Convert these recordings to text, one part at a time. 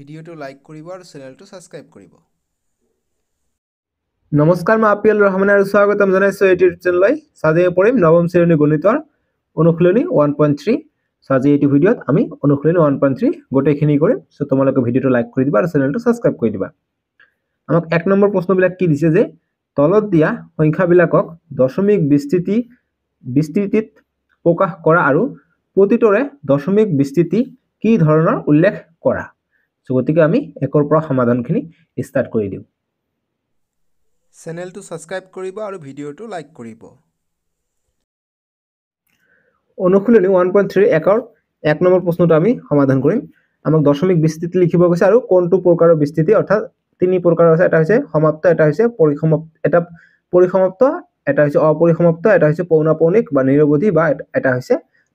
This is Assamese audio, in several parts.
ভিডিঅ'টো লাইক কৰিব আৰু চেনেলটো ছাবস্ক্ৰাইব কৰিব নমস্কাৰ মই আপিল ৰহমানে আৰু স্বাগতম জনাইছোঁ ইউটিউব চেনেলৈ চাজি পৰিম নৱম শ্ৰেণীৰ গণিতৰ অনুশীলনী ওৱান পইণ্ট থ্ৰী চ' আজি এইটো ভিডিঅ'ত আমি অনুশীলনী ওৱান পইণ্ট থ্ৰী গোটেইখিনি কৰিম চ' তোমালোকে ভিডিঅ'টো লাইক কৰি দিবা আৰু চেনেলটো ছাবস্ক্ৰাইব কৰি দিবা আমাক এক নম্বৰ প্ৰশ্নবিলাক কি দিছে যে তলত দিয়া সংখ্যাবিলাকক দশমিক বিস্তৃতি বিস্তৃতিত প্ৰকাশ কৰা আৰু প্ৰতিটোৰে দশমিক বিস্তৃতি কি ধৰণৰ উল্লেখ কৰা চ' গতিকে আমি একৰ পৰা সমাধানখিনি ষ্টাৰ্ট কৰি দিওঁ চেনেলটো ছাবস্ক্ৰাইব কৰিব আৰু ভিডিঅ'টো লাইক কৰিব অনুশীলনী ওৱান পইণ্ট থ্ৰী একৰ এক নম্বৰ প্ৰশ্নটো আমি সমাধান কৰিম আমাক দশমিক বিস্তৃতি লিখিব গৈছে আৰু কোনটো প্ৰকাৰৰ বিস্তৃতি অৰ্থাৎ তিনি প্ৰকাৰৰ আছে এটা হৈছে সমাপ্ত এটা হৈছে পৰিসমাপ্ত এটা পৰিসমাপ্ত এটা হৈছে অপৰিসমাপ্ত এটা হৈছে পৌনাপৌনিক বা নিৰৱধি বা এটা হৈছে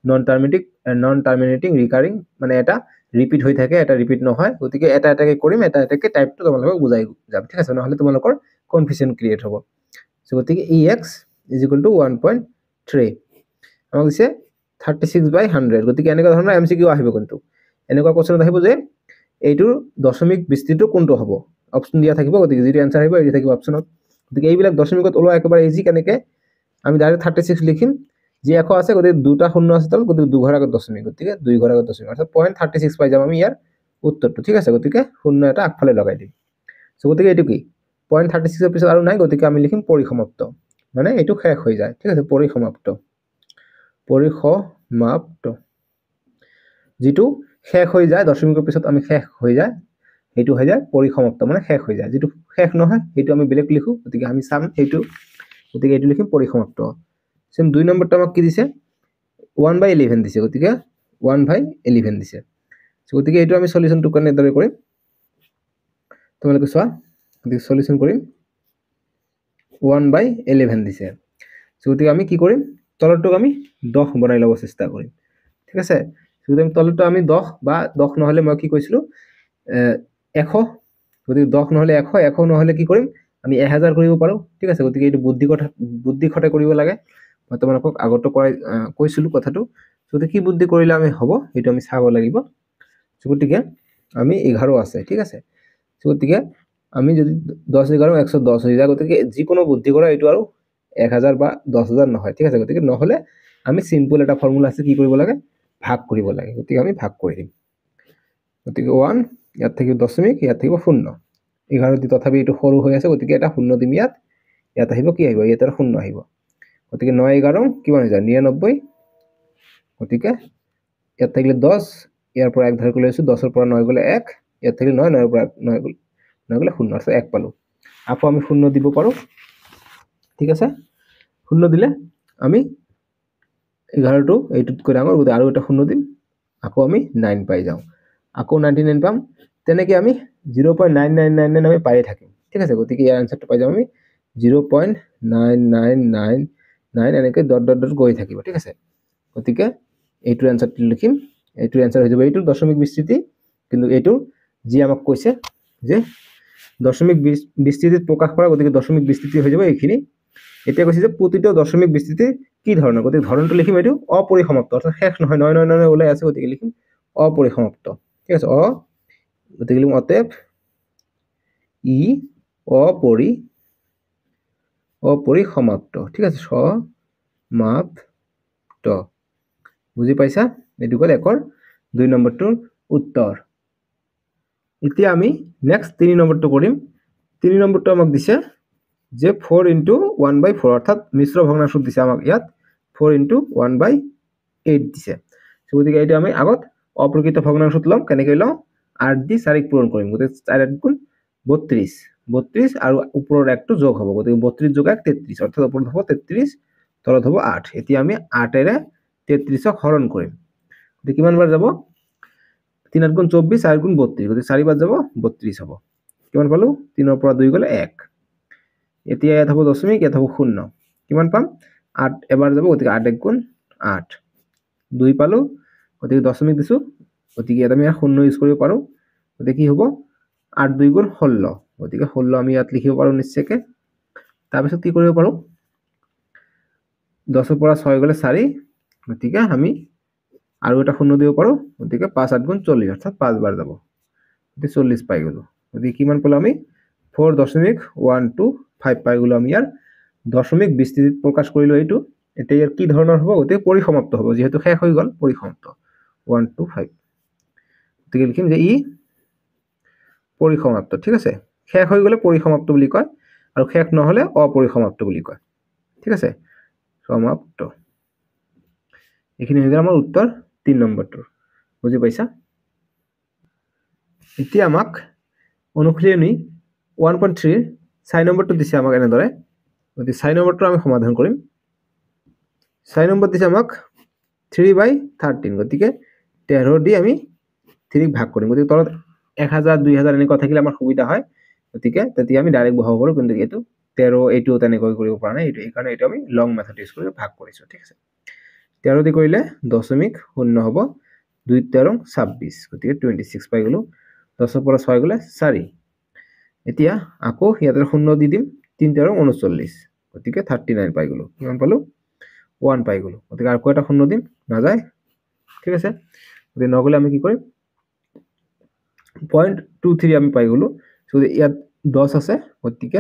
নন টাৰ্মিনেটিক নন টাৰ্মিনেটিং ৰিকাৰিং মানে এটা ৰিপিট হৈ থাকে এটা ৰিপিট নহয় গতিকে এটা এটাকৈ কৰিম এটা এটাকৈ টাইপটো তোমালোকক বুজাই যাম ঠিক আছে নহ'লে তোমালোকৰ কনফিউজন ক্ৰিয়েট হ'ব চ' গতিকে ই X is equal to one point three আমাক দিছে থাৰ্টি ছিক্স বাই হাণ্ড্ৰেড গতিকে এনেকুৱা ধৰণৰ এম চি কিউ আহিব কিন্তু এনেকুৱা কোৱেশ্যনত আহিব যে এইটোৰ দশমিক বৃষ্টিটো কোনটো হ'ব অপশ্যন দিয়া থাকিব গতিকে যিটো এনচাৰ আহিব এইটো থাকিব অপশ্যনত গতিকে এইবিলাক দশমিকত ওলোৱা একেবাৰে ইজি কেনেকৈ আমি ডাইৰেক্ট থাৰ্টি ছিক্স লিখিম যি এশ আছে গতিকে দুটা শূন্য আছে তল গতিকে দুঘৰ আগত দশমিক গতিকে দুই ঘৰ আগত দশমিক অৰ্থাৎ পইণ্ট থাৰ্টি ছিক্স পাই যাম আমি ইয়াৰ উত্তৰটো ঠিক আছে গতিকে শূন্য এটা আগফালে লগাই দিম চ' গতিকে এইটো কি পইণ্ট থাৰ্টি ছিক্সৰ পিছত আৰু নাই গতিকে আমি লিখিম পৰিসমাপ্ত মানে এইটো শেষ হৈ যায় ঠিক আছে পৰিসমাপ্ত পৰিসমাপ্ত যিটো শেষ হৈ যায় দশমিকৰ পিছত আমি শেষ হৈ যায় সেইটো হৈ যায় পৰিসমাপ্ত মানে শেষ হৈ যায় যিটো শেষ নহয় সেইটো আমি বেলেগ লিখোঁ গতিকে আমি চাম সেইটো গতিকে এইটো লিখিম পৰিসমাপ্ত সেম দুই নম্বরটা আমাকে কি দিছে ওয়ান বাই ইলেভেন দিছে গতি ওয়ান বাই ইলেভেন দিছে গতি এইটা আমি সলিউশন টুকু এদরে করি তোমালে চা গতি সলিউশন করি ওয়ান বাই ইলেভেন দিছে গতি আমি কি করি তলরটুক আমি দশ বনাই লব চেষ্টা করি ঠিক আছে গতি তলরটা আমি দশ বা দশ নহলে মানে কি কইসিল এশ গতি দশ নহলে এশ এশ নহলে কি করি আমি এহাজার করব পাৰোঁ ঠিক আছে গতি এই বুদ্ধি কথা বুদ্ধি খতে কৰিব লাগে মই তোমালোকক আগতো কৰাই কৈছিলোঁ কথাটো যদি কি বুদ্ধি কৰিলে আমি হ'ব সেইটো আমি চাব লাগিব গতিকে আমি এঘাৰ আছে ঠিক আছে গতিকে আমি যদি দহ এঘাৰ একশ দহ হৈ যায় গতিকে যিকোনো বুদ্ধি কৰা এইটো আৰু এক হাজাৰ বা দহ হাজাৰ নহয় ঠিক আছে গতিকে নহ'লে আমি চিম্পুল এটা ফৰ্মুলা আছে কি কৰিব লাগে ভাগ কৰিব লাগে গতিকে আমি ভাগ কৰি দিম গতিকে ওৱান ইয়াত থাকিব দশমিক ইয়াত থাকিব শূন্য এঘাৰ তথাপি এইটো সৰু হৈ আছে গতিকে এটা শূন্য দিম ইয়াত ইয়াত আহিব কি আহিব ইয়াত আৰু শূন্য আহিব গতিকে নয় এঘাৰ কিমান হৈ যায় নিৰান্নব্বৈ গতিকে ইয়াত থাকিলে দহ ইয়াৰ পৰা এক ধাৰ লৈছোঁ দহৰ পৰা পর নয় গেলে এক ইয়াত থাকিলে নয় নয়ের পর নয় গেলে নয় গেলে শূন্য আছে এক পালোঁ আকৌ আমি শূন্য দিব পাৰোঁ ঠিক আছে শূন্য দিলে আমি এঘাৰটো এইটোতকৈ ডাঙৰ গতিকে আৰু এটা শূন্য দিম আকৌ আমি নাইন পাই যাওঁ আকৌ নাইনটি নাইন পাম তেনেকৈ আমি zero' point nine nine nine nine আমি পাই থাকিম ঠিক আছে গতিকে ইয়াৰ আনচাৰটো পাই যাম আমি zero' point nine nine nine nine এনেকৈ ডট ডট ডট গৈ থাকিব ঠিক আছে গতিকে এইটোৰ এনচাৰটো লিখিম এইটোৰ এনচাৰ হৈ যাব এইটোৰ দশমিক বিস্তৃতি কিন্তু এইটোৰ যি আমাক কৈছে যে দশমিক বিস্তৃতিত প্ৰকাশ কৰা গতিকে দশমিক বিস্তৃতি হৈ যাব এইখিনি এতিয়া কৈছে যে প্ৰতিটো দশমিক বিস্তৃতি কি ধৰণৰ গতিকে ধৰণটো লিখিম এইটো অপৰিসমাপ্ত অৰ্থাৎ শেষ নহয় নয় নয় নয় ওলাই আছে গতিকে লিখিম অপৰিসমাপ্ত ঠিক আছে অ গতিকে লিখিম অতে ই অপৰি অপরিসমাপ্ত ঠিক আছে সমাপ্ত বুজি পাইছা এইটো গ'ল একৰ দুই নম্বৰটোৰ উত্তৰ এতিয়া আমি নেক্সট তিনি নম্বৰটো কৰিম তিনি নম্বৰটো আমাক দিছে যে four into one by four অৰ্থাৎ মিশ্ৰ ভগ্নাংশ দিছে আমাক ইয়াত four into one by eight দিছে গতিকে এইটো আমি আগত অপ্ৰকৃত ভগ্নাংশত ল'ম কেনেকৈ লম আঠ দি চাৰিক পূৰণ কৰিম গতিকে চাৰি আঠ গুণ বত্ৰিছ বত্রিশ আর উপরের একটু যোগ হবো গতিকে বত্রিশ যোগ এক তেত্রিশ অর্থাৎ উপরে ধবো তেত্রিশ তলত ধবো আট এটি আমি আটের তেত্রিশক হরণ করিম গতিকে কিমানবার যাব তিন আট গুণ চব্বিশ আর গুণ বত্রিশ গতিকে চারিবার যাব বত্রিশ হব কিমান পালো তিনের পৰা দুই গ'লে এক এতিয়া ইয়াত হ'ব দশমিক ইয়াত হ'ব শূন্য কিমান পাম আঠ এবাৰ যাব গতিকে আঠ এক গুণ আঠ দুই পালোঁ গতিকে দশমিক দিছোঁ গতিকে ইয়াত আমি শূন্য ইউজ কৰিব পাৰোঁ গতিকে কি হ'ব আঠ দুই গুণ ষোল্ল গতিকে ষোল্ল আমি ইয়াত লিখিব পাৰোঁ নিশ্চয়কৈ তাৰপিছত কি কৰিব পাৰোঁ দহৰ পৰা ছয় গ'লে চাৰি গতিকে আমি আৰু এটা শূন্য দিব পাৰোঁ গতিকে পাঁচ আঠ গুণ চল্লিছ অৰ্থাৎ পাঁচবাৰ যাব গতিকে চল্লিছ পাই গ'লোঁ গতিকে কিমান পালোঁ আমি ফ'ৰ দশমিক ওৱান টু ফাইভ পাই গ'লোঁ আমি ইয়াৰ দশমিক বিস্তৃতিত প্ৰকাশ কৰিলোঁ এইটো এতিয়া ইয়াৰ কি ধৰণৰ হ'ব গতিকে পৰিসমাপ্ত হ'ব যিহেতু শেষ হৈ গ'ল পৰিসমাপ্ত ওৱান টু ফাইভ গতিকে লিখিম যে ই পৰিসমাপ্ত ঠিক আছে শেষ হৈ গ'লে পৰিসমাপ্ত বুলি কয় আৰু শেষ নহ'লে অপৰিসমাপ্ত বুলি কয় ঠিক আছে সমাপ্ত এইখিনি হৈ গ'ল আমাৰ উত্তৰ তিনি নম্বৰটোৰ বুজি পাইছা এতিয়া আমাক অনুশীলনী ওৱান পইণ্ট থ্ৰীৰ চাৰি নম্বৰটো দিছে আমাক এনেদৰে গতিকে চাৰি নম্বৰটো আমি সমাধান কৰিম চাৰি নম্বৰ দিছে আমাক থ্ৰী বাই থাৰ্টিন গতিকে তেৰ দি আমি থ্ৰীক ভাগ কৰিম গতিকে তলত এক হাজাৰ দুই হাজাৰ এনেকুৱা থাকিলে আমাৰ সুবিধা হয় গতিকে তেতিয়া আমি ডাইৰেক্ট বহাব পাৰোঁ কিন্তু এইটো তেৰ এইটো তেনেকৈ কৰিব পৰা নাই এইটো সেইকাৰণে এইটো আমি লং মেথড ইউজ কৰি ভাগ কৰিছোঁ ঠিক আছে তেৰ দি কৰিলে দশমিক শূন্য হ'ব দুই তেৰং ছাব্বিছ গতিকে টুৱেণ্টি ছিক্স পাই গ'লোঁ দহৰ পৰা ছয় গ'লে চাৰি এতিয়া আকৌ ইয়াতে শূন্য দি দিম তিনি তেৰং ঊনচল্লিছ গতিকে থাৰ্টি নাইন পাই গ'লোঁ কিমান পালোঁ ওৱান পাই গ'লোঁ গতিকে আকৌ এটা শূন্য দিম নাযায় ঠিক আছে গতিকে নগ'লে আমি কি কৰিম পইণ্ট টু থ্ৰী আমি পাই গ'লোঁ চ' ইয়াত দহ আছে গতিকে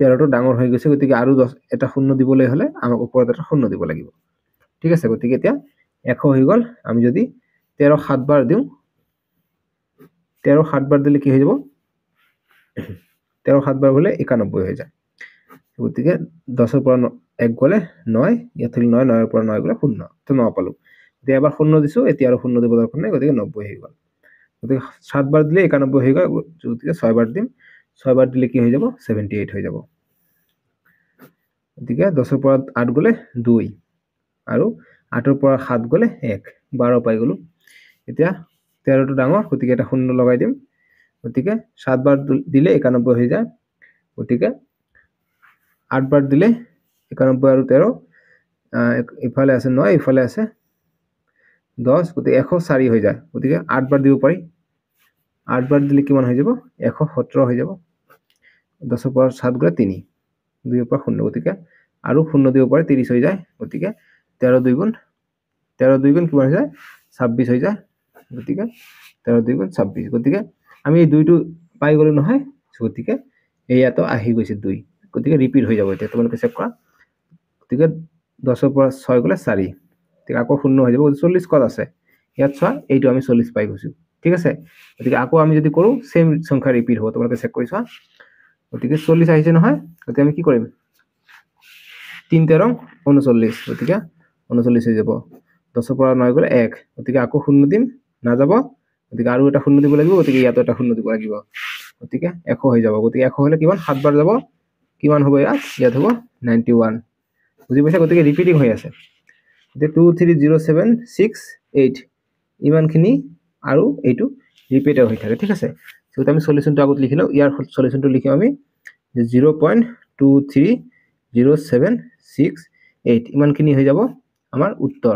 তেৰটো ডাঙৰ হৈ গৈছে গতিকে আৰু দহ এটা শূন্য দিবলৈ হ'লে আমাক ওপৰত এটা শূন্য দিব লাগিব ঠিক আছে গতিকে এতিয়া এশ হৈ গ'ল আমি যদি তেৰ সাতবাৰ দিওঁ তেৰ সাতবাৰ দিলে কি হৈ যাব তেৰ সাতবাৰ হ'লে একানব্বৈ হৈ যায় গতিকে দহৰ পৰা ন এক গ'লে নয় ইয়াত থাকিলে নয় নয়ৰ পৰা নয় গ'লে শূন্য ন পালোঁ এতিয়া এবাৰ শূন্য দিছোঁ এতিয়া আৰু শূন্য দিব দৰকাৰ নাই গতিকে নব্বৈ হৈ গ'ল ওদিকে সাতবার দিলে একানব্বই হয়ে গেল চতুর্দিকে ছয়বার দিন ছয়বার দিলে কি হয়ে যাব সেভেন্টি এইট হয়ে যাব ওদিকে দশের পর আট গলে দুই আৰু আঠৰ পৰা সাত গ'লে এক বাৰ পাই গ'লোঁ এতিয়া তেৰটো ডাঙৰ গতিকে এটা শূন্য লগাই দিম গতিকে সাতবাৰ দিলে একানব্বৈ হৈ যায় গতিকে আঠবাৰ দিলে একানব্বৈ আৰু তেৰ ইফালে আছে নয় ইফালে আছে দহ গতিকে এশ চাৰি হৈ যায় গতিকে আঠবাৰ দিব পাৰি আঠ বাৰ দিলে কিমান হৈ যাব এশ সোতৰ হৈ যাব দহৰ পৰা সাত গৈ তিনি দুইৰ পৰা শূন্য গতিকে আৰু শূন্য দিব পাৰি ত্ৰিছ হৈ যায় গতিকে তেৰ দুই গুণ তেৰ দুই গুণ কিমান হৈ যায় ছাব্বিছ হৈ যায় গতিকে তেৰ দুই গুণ ছাব্বিছ গতিকে আমি এই দুইটো পাই গ'লোঁ নহয় গতিকে এয়াতো আহি গৈছে দুই গতিকে ৰিপিট হৈ যাব এতিয়া তোমালোকে চেক কৰা গতিকে দহৰ পৰা ছয় গ'লে চাৰি গতিকে আকৌ শূন্য হৈ যাব চল্লিছ ক'ত আছে ইয়াত চোৱা এইটো আমি চল্লিছ পাই গৈছোঁ ঠিক আছে গতিকে আকৌ আমি যদি কৰোঁ চেম সংখ্যা ৰিপিট হ'ব তোমালোকে চেক কৰি চোৱা গতিকে চল্লিছ আহিছে নহয় গতিকে আমি কি কৰিম তিনি তেৰং ঊনচল্লিছ গতিকে ঊনচল্লিছ হৈ যাব দহৰ পৰা নহয় গ'লে এক গতিকে আকৌ শূন্য দিম নাযাব গতিকে আৰু এটা শূন্য দিব লাগিব গতিকে ইয়াতো এটা শূন্য দিব লাগিব গতিকে এশ হৈ যাব গতিকে এশ হ'লে কিমান সাতবাৰ যাব কিমান হ'ব ইয়াত ইয়াত হ'ব নাইণ্টি ওৱান বুজি পাইছে গতিকে ৰিপিটিং হৈ আছে এতিয়া two three zero' seven six eight ইমানখিনি আৰু এইটো ৰিপিট হৈ থাকে ঠিক আছে চ' আমি চলিউশ্যনটো আগত লিখি লওঁ ইয়াৰ চলিউশ্যনটো লিখিম আমি zero' point two three zero' seven six eight ইমানখিনি হৈ যাব আমাৰ উত্তৰ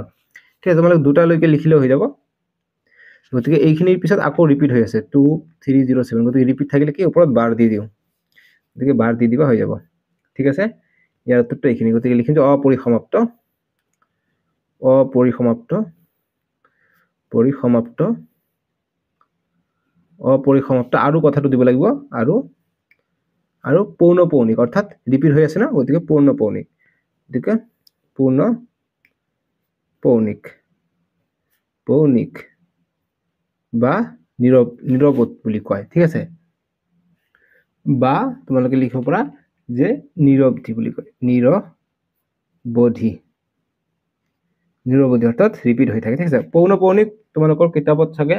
ঠিক আছে তোমালোকে দুটালৈকে লিখিলেও হৈ যাব গতিকে এইখিনিৰ পিছত আকৌ ৰিপিট হৈ আছে টু থ্ৰী জিৰ' ছেভেন গতিকে ৰিপিট থাকিলে কি ওপৰত বাৰ দি দিওঁ গতিকে বাৰ দি দিবা হৈ যাব ঠিক আছে ইয়াৰ উত্তৰটো এইখিনি গতিকে লিখিম যে অপৰিসমাপ্ত অপরিসমাপ্ত পৰিসমাপ্ত অপৰিসমাপ্ত আৰু কথাটো দিব লাগিব আৰু আৰু পৌনিক অৰ্থাৎ ৰিপিট হৈ আছে ন গতিকে পৌনপৌনিক গতিকে পূৰ্ণ পৌনিক পৌনিক বা নিৰৱ নিৰৱত বুলি কয় ঠিক আছে বা তোমালোকে লিখিব পৰা যে নিৰৱধি বুলি কয় নিৰৱধি নিৰৱধি অৰ্থাৎ ৰিপিট হৈ থাকে ঠিক আছে পৌন পৌনপৌনিক তোমালোকৰ কিতাপত চাগে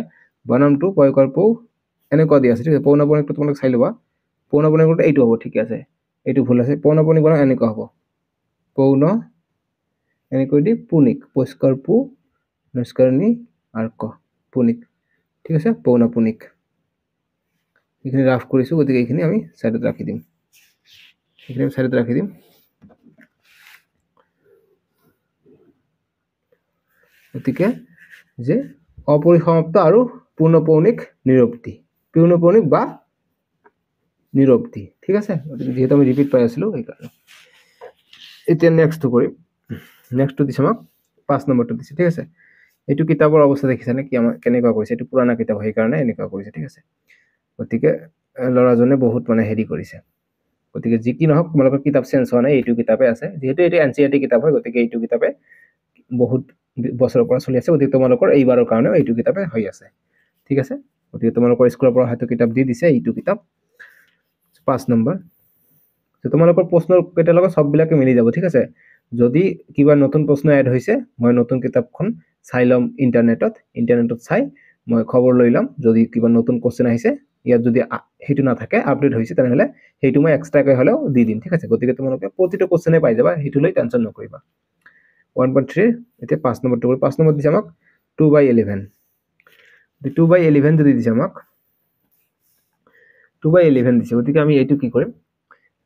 বনামটো পয়কৰ পৌ এনেকুৱা দি আছে ঠিক আছে পৌন পৌনিকটো তোমালোকে চাই ল'বা পৌন পৌনপৌনিকটো এইটো হ'ব ঠিকে আছে এইটো ভুল আছে পৌনপৌনিক বনাম এনেকুৱা হ'ব পৌন এনেকৈ দি পুনিক পৰিষ্কাৰ পু নস্কাৰণী আৰ্ক পুনিক ঠিক আছে পৌন পৌনপুনিক এইখিনি ৰাফ কৰিছোঁ গতিকে এইখিনি আমি চাইডত ৰাখি দিম এইখিনি আমি চাইডত ৰাখি দিম গতিকে যে অপৰিসমাপ্ত আৰু পূৰ্ণপৌণিক নিৰোপ্তি পূৰ্ণপৌণিক বা নিৰোপ্তি ঠিক আছে গতিকে যিহেতু আমি ৰিপিট পাই আছিলোঁ সেইকাৰণে এতিয়া নেক্সটটো কৰিম নেক্সটটো দিছে আমাক পাঁচ নম্বৰটো দিছে ঠিক আছে এইটো কিতাপৰ অৱস্থা দেখিছেনে কি আমাক কেনেকুৱা কৰিছে এইটো পুৰণা কিতাপ সেইকাৰণে এনেকুৱা কৰিছে ঠিক আছে গতিকে ল'ৰাজনে বহুত মানে হেৰি কৰিছে গতিকে যি কি নহওক তোমালোকৰ কিতাপ চেঞ্জ হোৱা নাই এইটো কিতাপে আছে যিহেতু এইটো এন চি আৰ টি কিতাপ হয় গতিকে এইটো কিতাপে বহুত বছৰৰ পৰা চলি আছে গতিকে তোমালোকৰ এইবাৰৰ কাৰণেও এইটো কিতাপে হৈ আছে ঠিক আছে গতিকে তোমালোকৰ স্কুলৰ পৰা সেইটো কিতাপ দি দিছে এইটো কিতাপ পাঁচ নম্বৰ তোমালোকৰ প্ৰশ্নৰ কেইটাৰ লগত চববিলাকে মিলি যাব ঠিক আছে যদি কিবা নতুন প্ৰশ্ন এড হৈছে মই নতুন কিতাপখন চাই ল'ম ইণ্টাৰনেটত ইণ্টাৰনেটত চাই মই খবৰ লৈ ল'ম যদি কিবা নতুন কুৱেশ্যন আহিছে ইয়াত যদি সেইটো নাথাকে আপডেট হৈছে তেনেহ'লে সেইটো মই এক্সট্ৰাকৈ হ'লেও দি দিম ঠিক আছে গতিকে তোমালোকে প্ৰতিটো কুৱেশ্যনে পাই যাবা সেইটো লৈ টেনশ্যন নকৰিবা ওয়ান পয়েন্ট থ্রি এতে পাঁচ নম্বর টুকুর পাঁচ নম্বর দিচ্ছে আমাক two by eleven two by eleven যদি দিছে আমাক টু বাই ইলেভেন দিছে গতিকে আমি এইটো কি কৰিম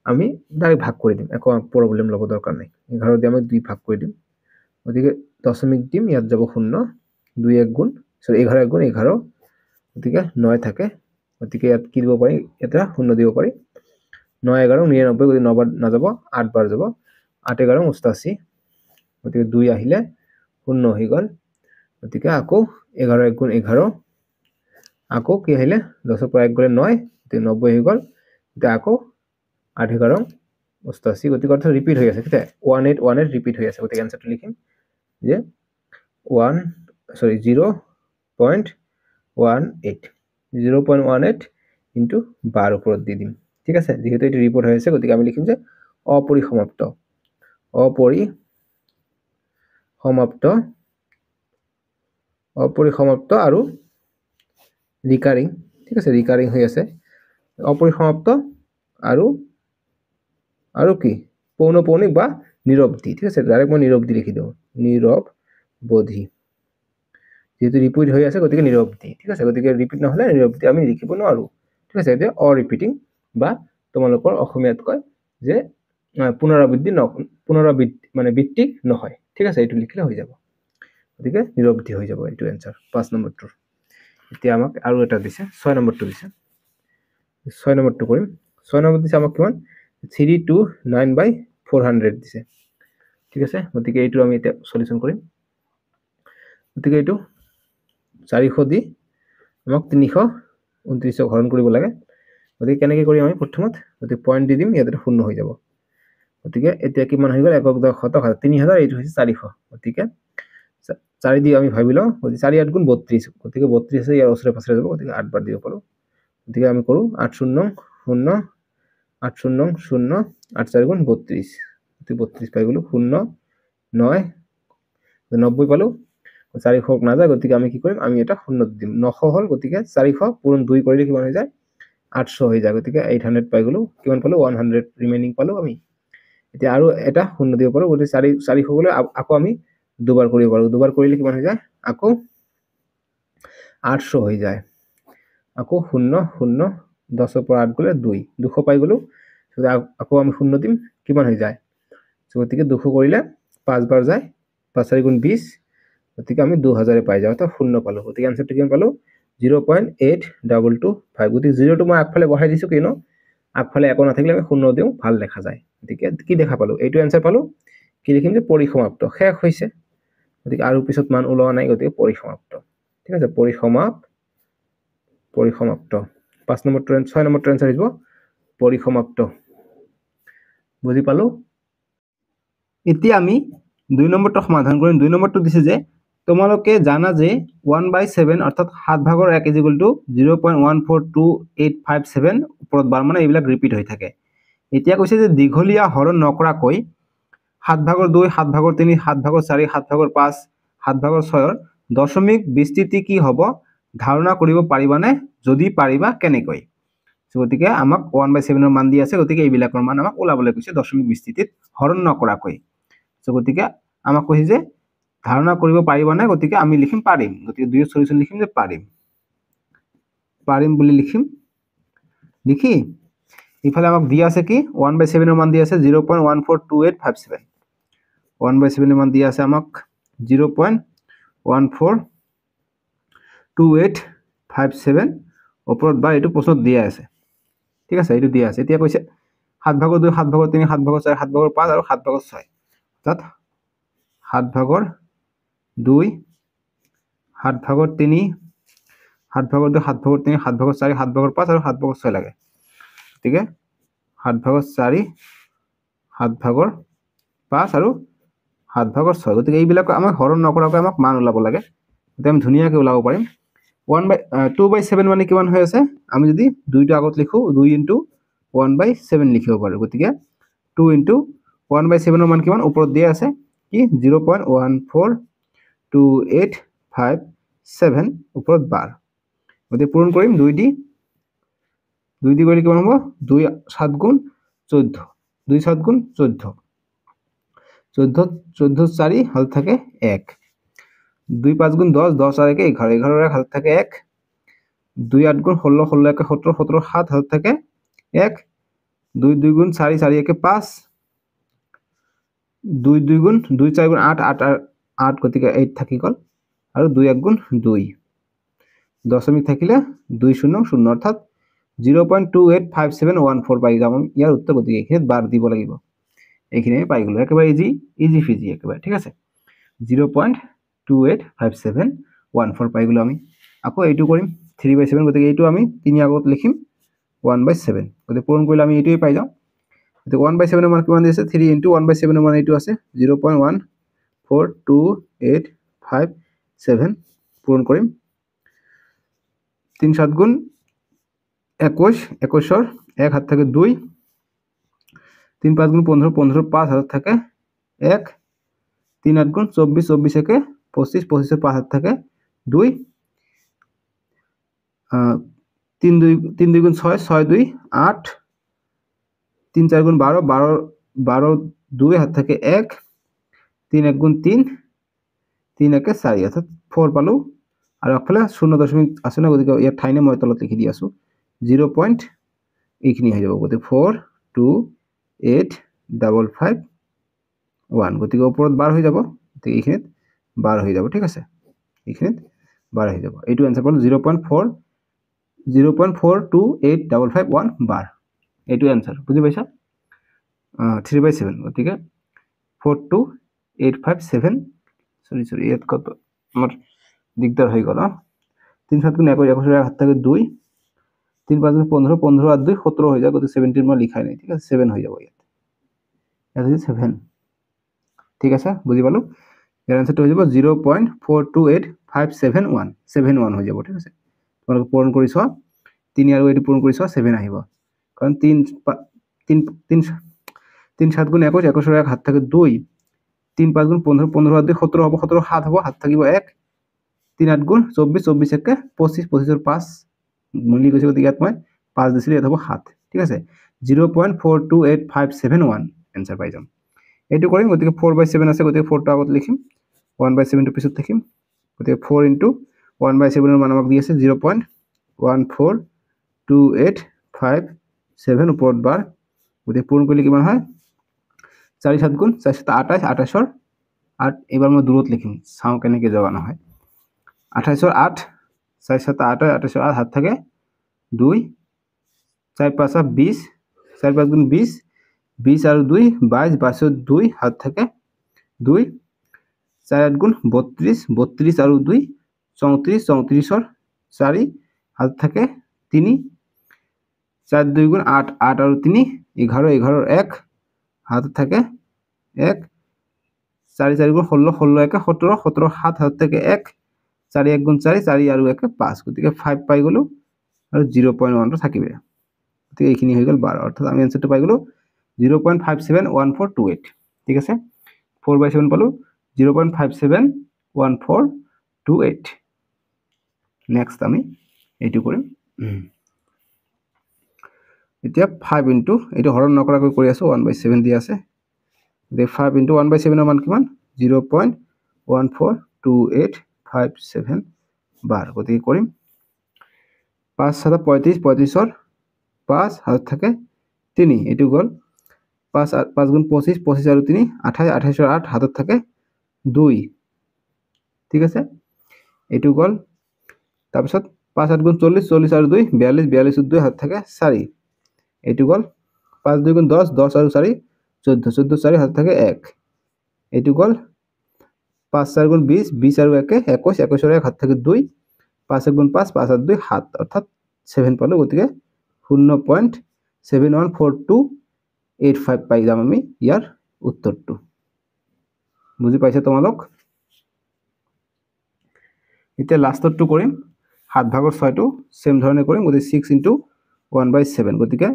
আমি ডাইরেক্ট ভাগ করে দিম একো প্রবলেম ল'ব দরকার নাই এঘাৰ দিয়ে আমি দুই ভাগ কৰি দিম গতিকে দশমিক দিম ইয়াত যাব শূন্য দুই এক গুণ সরি এঘাৰ এক গুণ এঘাৰ গতিকে নয় থাকে গতিকে ইয়াত কি দিব পাৰি এটা শূন্য দিব পাৰি নয় এঘাৰ নিৰানব্বৈ গতিকে নবাৰ নাযাব আঠবাৰ যাব আঠ এঘাৰ অষ্টাশী গতিকে দুই আহিলে শূন্য হৈ গ'ল গতিকে আকৌ এঘাৰ এক গুণ এঘাৰ আকৌ কি আহিলে দহৰ পৰা এক গ'লে নয় গতিকে নব্বৈ হৈ গ'ল গতিকে আকৌ আঠ এঘাৰ অষ্টাশী গতিকে অৰ্থাৎ ৰিপিট হৈ আছে কেতিয়া one eight one eight repeat হৈ আছে গতিকে এনচাৰটো লিখিম যে one sorry zero' point one eight zero' point one eight into bar ওপৰত দি দিম ঠিক আছে যিহেতু এইটো ৰিপৰ্ট হৈ আছে গতিকে আমি লিখিম যে অপৰিসমাপ্ত অপৰি সমাপ্ত অপৰিসমাপ্ত আৰু ৰিকাৰিং ঠিক আছে ৰিকাৰিং হৈ আছে অপৰিসমাপ্ত আৰু আৰু কি পৌনপৌনিক বা নিৰৱধি ঠিক আছে ডাইৰেক্ট মই নিৰৱধি লিখি দিওঁ নিৰৱবধি যিহেতু ৰিপিট হৈ আছে গতিকে নিৰৱধি ঠিক আছে গতিকে ৰিপিট নহ'লে নিৰৱধি আমি লিখিব নোৱাৰোঁ ঠিক আছে এতিয়া অৰিপিটিং বা তোমালোকৰ অসমীয়াত কয় যে পুনৰাবৃত্তি ন পুনৰাবৃত্তি মানে বৃত্তিক নহয় ঠিক আছে এইটো লিখিলে হৈ যাব গতিকে নিৰব্ধি হৈ যাব এইটো এনচাৰ পাঁচ নম্বৰটোৰ এতিয়া আমাক আৰু এটা দিছে ছয় নম্বৰটো দিছে ছয় নম্বৰটো কৰিম ছয় নম্বৰ দিছে আমাক কিমান three two nine by four hundred দিছে ঠিক আছে গতিকে এইটো আমি এতিয়া চলিউশ্যন কৰিম গতিকে এইটো চাৰিশ দি আমাক তিনিশ ঊনত্ৰিছক হৰণ কৰিব লাগে গতিকে কেনেকৈ কৰি আমি প্ৰথমত গতিকে পইণ্ট দি দিম ইয়াতে শূন্য হৈ যাব গতিকে এতিয়া কিমান হৈ গ'ল এক শতক তিনি হাজাৰ এইটো হৈছে চাৰিশ গতিকে চাৰি দি আমি ভাবি লওঁ গতিকে চাৰি আঠ গুণ বত্ৰিছ গতিকে বত্ৰিছ বত্ৰিছে ইয়াৰ ওচৰে পাছৰে যাব গতিকে আঠবাৰ দিব পাৰোঁ গতিকে আমি কৰোঁ আঠ শূন্য শূন্য আঠ শূন্য শূন্য আঠ চাৰি গুণ বত্ৰিছ গতিকে বত্ৰিছ পাই গ'লোঁ শূন্য নয় নব্বৈ পালোঁ চাৰিশ নাযায় গতিকে আমি কি কৰিম আমি এটা শূন্য দিম নশ হ'ল গতিকে চাৰিশ পূৰণ দুই কৰিলে কিমান হৈ যায় আঠশ হৈ যায় গতিকে এইট হাণ্ড্ৰেড পাই গ'লোঁ কিমান পালোঁ ওৱান হাণ্ড্ৰেড ৰিমেইনিং পালোঁ আমি এতিয়া আৰু এটা শূন্য দিব পাৰোঁ গতিকে চাৰি চাৰিশ গ'লে আকৌ আমি দুবাৰ কৰিব পাৰোঁ দুবাৰ কৰিলে কিমান হৈ যায় আকৌ আঠশ হৈ যায় আকৌ শূন্য শূন্য দহৰ পৰা আঠ গ'লে দুই দুশ পাই গ'লোঁ আকৌ আমি শূন্য দিম কিমান হৈ যায় গতিকে দুশ কৰিলে পাঁচবাৰ যায় পাঁচ চাৰি গুণ বিছ গতিকে আমি দুহেজাৰে পাই যাওঁ অৰ্থাৎ শূন্য পালোঁ গতিকে আনচাৰটো কিমান পালোঁ zero' point eight double two five গতিকে জিৰ'টো মই আগফালে বঢ়াই দিছোঁ কিয়নো আগফালে একো নাথাকিলে আমি শূন্য দিওঁ ভাল দেখা যায় গতিকে কি দেখা পালো এইটো এনচাৰ পালো কি লিখিম যে পৰিসমাপ্ত শেষ হৈছে গতিকে আৰু পিছত মান ওলোৱা নাই গতিকে পৰিসমাপ্ত ঠিক আছে পৰিসমাপ পৰিসমাপ্ত পাঁচ নম্বৰটো ছয় নম্বৰটো এনচাৰ দিব পৰিসমাপ্ত বুজি পালোঁ এতিয়া আমি দুই নম্বৰটো সমাধান কৰিম দুই নম্বৰটো দিছে যে তোমালোকে জানা যে ওৱান বাই ছেভেন অৰ্থাৎ সাত ভাগৰ এক কেজি গোলটো zero' point one four two eight five seven ওপৰত বাৰ মানে এইবিলাক ৰিপিট হৈ থাকে এতিয়া কৈছে যে দীঘলীয়া হৰণ নকৰাকৈ সাত ভাগৰ দুই সাত ভাগৰ তিনি সাত ভাগৰ চাৰি সাত ভাগৰ পাঁচ সাত ভাগৰ ছয়ৰ দশমিক বিস্তৃতি কি হ'ব ধাৰণা কৰিব পাৰিবানে যদি পাৰিবা কেনেকৈ গতিকে আমাক ওৱান বাই ছেভেনৰ মান দি আছে গতিকে এইবিলাকৰ মান আমাক ওলাবলৈ কৈছে দশমিক বিস্তৃতিত হৰণ নকৰাকৈ চ' গতিকে আমাক কৈছে যে ধাৰণা কৰিব পাৰিবানে গতিকে আমি লিখিম পাৰিম গতিকে দুই চল্লিছ লিখিম যে পাৰিম পাৰিম বুলি লিখিম লিখি ইফালে আমাক দিয়া আছে কি ওৱান বাই ছেভেনৰ মান দিয়া আছে zero' point one four two eight five seven one by ছেভেনৰ মান দিয়া আছে আমাক zero' point one four two eight five seven ওপৰত বা এইটো প্ৰশ্নত দিয়া আছে ঠিক আছে এইটো দিয়া আছে এতিয়া কৈছে সাত ভাগৰ দুই সাত ভাগৰ তিনি সাত ভাগৰ চাৰি সাত ভাগৰ পাঁচ আৰু সাত ভাগৰ ছয় অৰ্থাৎ সাত ভাগৰ দুই সাত ভাগৰ তিনি সাত ভাগৰ দুই সাত ভাগৰ তিনি সাত ভাগৰ চাৰি সাত ভাগৰ পাঁচ আৰু সাত ভাগৰ ছয় লাগে গতিকে সাত ভাগৰ চাৰি সাত ভাগৰ পাঁচ আৰু সাত ভাগৰ ছয় গতিকে এইবিলাক আমাক হৰণ নকৰাকৈ আমাক মান ওলাব লাগে গতিকে আমি ধুনীয়াকৈ ওলাব পাৰিম one by two by seven মানে কিমান হৈ আছে আমি যদি দুইটো আগত লিখোঁ দুই ইনটু ওৱান বাই ছেভেন লিখিব পাৰোঁ গতিকে টু ইন্টু ওৱান বাই ছেভেনৰ মান কিমান ওপৰত দিয়া আছে কি zero' point one four two eight five seven ওপৰত বাৰ গতিকে পূৰণ কৰিম দুই দি দুই দিকে গেলে কি বানাবো দুই সাত গুণ চোদ্দ দুই সাত গুণ চোদ্দ চোদ্দ চোদ্দ চারি হাতে থাকে এক দুই পাঁচ গুণ দশ দশ আর একে এগারো এগারোর এক হাতে থাকে এক দুই আট গুণ ষোলো ষোলো একে সতেরো সতেরো সাত হাতে থাকে এক দুই দুই গুণ চারি চারি একে পাঁচ দুই দুই গুণ দুই চার গুণ আট আট আট গতিকে এইট থাকি গ'ল আৰু দুই এক গুণ দুই দশমিক থাকিলে দুই শূন্য শূন্য অৰ্থাৎ zero' point two eight five seven one four পাই যাম আমি ইয়াৰ উত্তৰ গতিকে এইখিনিত বাৰ দিব লাগিব এইখিনি আমি পাই গ'লোঁ একেবাৰে ইজি ইজি ফিজি একেবাৰে ঠিক আছে zero' point two eight five seven one four পাই গ'লোঁ আমি আকৌ এইটো কৰিম থ্ৰী বাই ছেভেন গতিকে এইটো আমি তিনি আগত লিখিম ওৱান বাই ছেভেন গতিকে পূৰণ কৰিলে আমি এইটোৱেই পাই যাওঁ গতিকে ওৱান বাই ছেভেনৰ মান কিমান দিছে থ্ৰী ইণ্টু ওৱান বাই ছেভেনৰ মান এইটো আছে zero' point one four two eight five seven পূৰণ কৰিম তিনি সাত গুণ একুশ একুশর এক হাত থাকে দুই তিন পাঁচ গুণ পনেরো পনেরো পাঁচ হাজার থাকে এক তিন আট গুণ চব্বিশ চব্বিশ একে পঁচিশ পঁচিশের পাঁচ হাজার থাকে দুই তিন দুই তিন দুই গুণ ছয় ছয় দুই আট তিন চার গুণ বারো বারো বারো দুই হাত থাকে এক তিন এক গুণ তিন তিন একে চাৰি অৰ্থাৎ ফ'ৰ পালোঁ আৰু আগফালে শূন্য দশমিক আছে ন গতিকে ইয়ার ঠাইনে মই তলত লিখি দি আছোঁ জিৰ' পইণ্ট এইখিনি আহি যাব গতিকে four two eight double five one গতিকে ওপৰত বাৰ হৈ যাব গতিকে এইখিনিত বাৰ হৈ যাব ঠিক আছে এইখিনিত বাৰ আহি যাব এইটো এনচাৰ পালোঁ zero' point four zero' point four two eight double five one bar এইটো এনচাৰ বুজি পাইছা থ্ৰী বাই ছেভেন গতিকে four two eight five seven sorry sorry ইয়াত ক'ত আমাৰ দিগদাৰ হৈ গ'ল অঁ তিনি চাৰিটো একৈছ একৈছ হাত থাকে দুই তিন পাঁচ পনেরো পনেরো আর দুই সতেরো হয়ে যায় গত সেভেন্টির মানে লিখাই নাই ঠিক আছে সেভেন হয়ে যাবো ইয়াতে ইয়াত হচ্ছে সেভেন ঠিক আছে বুঝি পালো এর আনসারটা হয়ে যাব zero point four two eight five seven one seven one হৈ যাব ঠিক আছে তোমালোকে পূৰণ কৰি চোৱা তিনি আৰু এইটো পূৰণ কৰি চোৱা ছেভেন আহিব কাৰণ তিন তিন তিন তিন সাত গুণ একৈছ একৈছৰ এক হাত থাকে দুই তিন পাঁচ গুণ পোন্ধৰ পোন্ধৰ হাত দুই সোতৰ হ'ব সোতৰ সাত হ'ব হাত থাকিব এক তিনি আঠ গুণ চৌব্বিছ চৌব্বিছ একে পঁচিছ পঁচিছৰ পাঁচ মিলি কৈছে গতিকে ইয়াত মই পাঁচ দিছিলোঁ ইয়াত হ'ব সাত ঠিক আছে zero' point four two eight five seven one answer পাই যাম এইটো কৰিম গতিকে ফ'ৰ বাই ছেভেন আছে গতিকে ফ'ৰটো আগত লিখিম ওৱান বাই ছেভেনটো পিছত থাকিম গতিকে ফ'ৰ ইণ্টু ওৱান বাই ছেভেনৰ মান আমাক দি আছে zero' point one four two eight five seven ওপৰত বাৰ গতিকে পূৰণ কৰিলে কিমান হয় চাৰি সাত গুণ চাৰি সাত আঠাইছ আঠাইছৰ আঠ এইবাৰ মই দূৰত লিখিম চাওঁ কেনেকৈ যোৱা নহয় আঠাইছৰ আঠ চার সাত আট আঠাশ আর হাত থাকে দুই চার পাঁচ বিশ চার পাঁচ গুণ বিশ বিশ আর দুই বাইশ বাইশের দুই হাত থাকে দুই চার আট গুণ বত্রিশ বত্রিশ আর দুই চৌত্রিশ চৌত্রিশর চারি হাত থাকে তিনি চার দুই গুণ আট আট আর তিনি এগারো এগারোর এক হাত থাকে এক চারি চারি গুণ ষোল্ল ষোল্ল একে সতেরো সতেরো সাত হাত থেকে এক চাৰি এক গুণ চাৰি চাৰি আৰু একে পাঁচ গতিকে ফাইভ পাই গ'লোঁ আৰু জিৰ' পইণ্ট ওৱানটো থাকিবে গতিকে এইখিনি হৈ গ'ল বাৰ অৰ্থাৎ আমি এনচাৰটো পাই গ'লোঁ zero' point five seven one four two eight ঠিক আছে ফ'ৰ বাই ছেভেন পালোঁ zero' point five seven one four two eight next আমি এইটো কৰিম এতিয়া ফাইভ ইণ্টু এইটো হৰণ নকৰাকৈ কৰি আছোঁ ওৱান বাই ছেভেন দি আছে গতিকে ফাইভ ইণ্টু ওৱান বাই ছেভেনৰ মান কিমান zero' point one four two eight five seven bar গতিকে করি পাঁচ সাদা পঁয়ত্রিশ পঁয়ত্রিশর পাঁচ হাজার থাকে তিনি এটি গল পাঁচ পাঁচ গুণ পঁচিশ পঁচিশ আর তিনি আঠাশ আঠাশর আট হাতত থাকে দুই ঠিক আছে এটু গল তাৰপিছত পাঁচ আঠ গুণ চল্লিছ চল্লিছ আৰু দুই বিয়াল্লিছ বিয়াল্লিছ দুই হাত থাকে চাৰি এইটো গ'ল পাঁচ দুই গুণ দহ দহ আৰু চাৰি চৈধ্য চৈধ্য চাৰি হাত থাকে এক এইটো গ'ল পাঁচ চাৰি গুণ বিশ বিশ আৰু একে একৈছ একৈছৰ এক হাত থাকে দুই পাঁচ এক গুণ পাঁচ পাঁচ আঠ দুই সাত অৰ্থাৎ ছেভেন পালোঁ গতিকে শূন্য point seven one four two eight five পাই যাম আমি ইয়াৰ উত্তৰটো বুজি পাইছে তোমালোক এতিয়া লাষ্টৰটো কৰিম সাত ভাগৰ ছয়টো ছেম ধৰণে কৰিম গতিকে six into one by seven গতিকে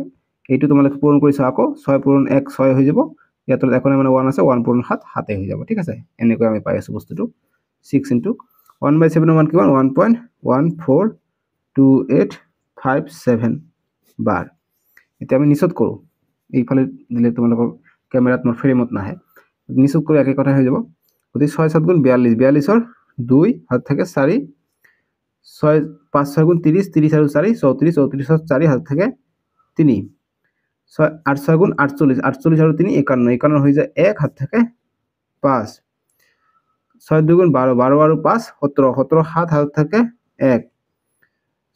এইটো তোমালোকে পূৰণ কৰি চাওঁ আকৌ ছয় পূৰণ এক ছয় হৈ যাব ইয়াৰ ইয়াত এখনে মানে ওৱান আছে ওৱান পইণ্ট সাত সাতে হৈ যাব ঠিক আছে এনেকৈ আমি পাই আছোঁ বস্তুটো ছিক্স ইনটু ওৱান বাই ছেভেনৰ মান কিমান one point one four two eight five seven bar এতিয়া আমি নিচত কৰোঁ এইফালে দিলে তোমালোকৰ কেমেৰাত মোৰ ফ্ৰেমত নাহে নিচত কৰি একে কথা হৈ যাব গতিকে ছয় সাত গুণ বিয়াল্লিছ বিয়াল্লিছৰ দুই হাত থাকে চাৰি ছয় পাঁচ ছয় গুণ ত্ৰিছ ত্ৰিছ আৰু চাৰি চৌত্ৰিছ চৌত্ৰিছৰ চাৰি হাত থাকে তিনি ছয় আট ছয় গুণ আটচল্লিশ আটচল্লিশ আরও তিনি একান্ন একান্ন হয়ে যায় এক হাত থেকে পাঁচ ছয় দুগুণ বারো বারো বারো পাঁচ সতেরো সতেরো সাত হাত থাকে এক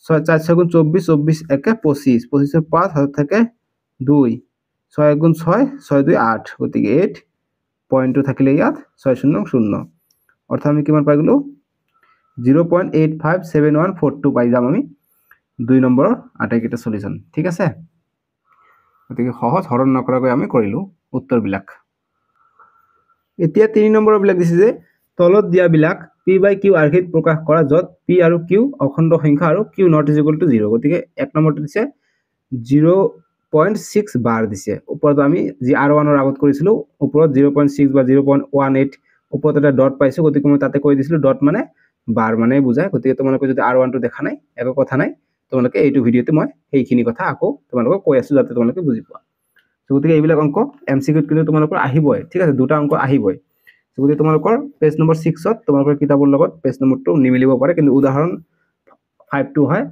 ছয় চার ছয় গুণ চব্বিশ চব্বিশ একে পঁচিশ পঁচিশের পাঁচ হাত থেকে দুই ছয় গুণ ছয় ছয় দুই আঠ গতিকে এইট পয়েণ্টটো থাকিলে ইয়াত ছয় শূন্য শূন্য অর্থাৎ আমি কিমান পাই গ'লোঁ zero' point eight five seven one four two পাই যাম আমি দুই নম্বৰৰ আটাইকেইটা চলিউশ্যন ঠিক আছে গতিকে সহজ হৰণ নকৰাকৈ আমি কৰিলোঁ উত্তৰবিলাক এতিয়া তিনি বিলাক দিছে যে তলত দিয়া বিলাক পি বাই কিউ আৰ্হিত প্ৰকাশ কৰা য'ত পি আৰু কিউ অখণ্ড সংখ্যা আৰু Q not is equal to zero' গতিকে এক নম্বৰটো দিছে জিৰ' পইণ্ট ছিক্স বাৰ দিছে ওপৰত আমি যি আৰ ওৱানৰ আগত কৰিছিলোঁ ওপৰত জিৰ' পইণ্ট ছিক্স বা জিৰ' পইণ্ট ওৱান এইট ওপৰত এটা ডট পাইছোঁ গতিকে মই তাতে কৈ দিছিলোঁ ডট মানে বাৰ মানে বুজায় গতিকে তোমালোকে যদি আৰ ওৱানটো দেখা নাই একো কথা নাই তোমালোকে এইটো ভিডিঅ'তে মই সেইখিনি কথা আকৌ তোমালোকক কৈ আছোঁ যাতে তোমালোকে বুজি পোৱা চ' গতিকে এইবিলাক অংক এম চি কিউত কিন্তু তোমালোকৰ আহিবই ঠিক আছে দুটা অংক আহিবই চ' গতিকে তোমালোকৰ পেজ নম্বৰ ছিক্সত তোমালোকৰ কিতাপৰ লগত পেজ নম্বৰটো নিমিলিব পাৰে কিন্তু উদাহৰণ ফাইভটো হয়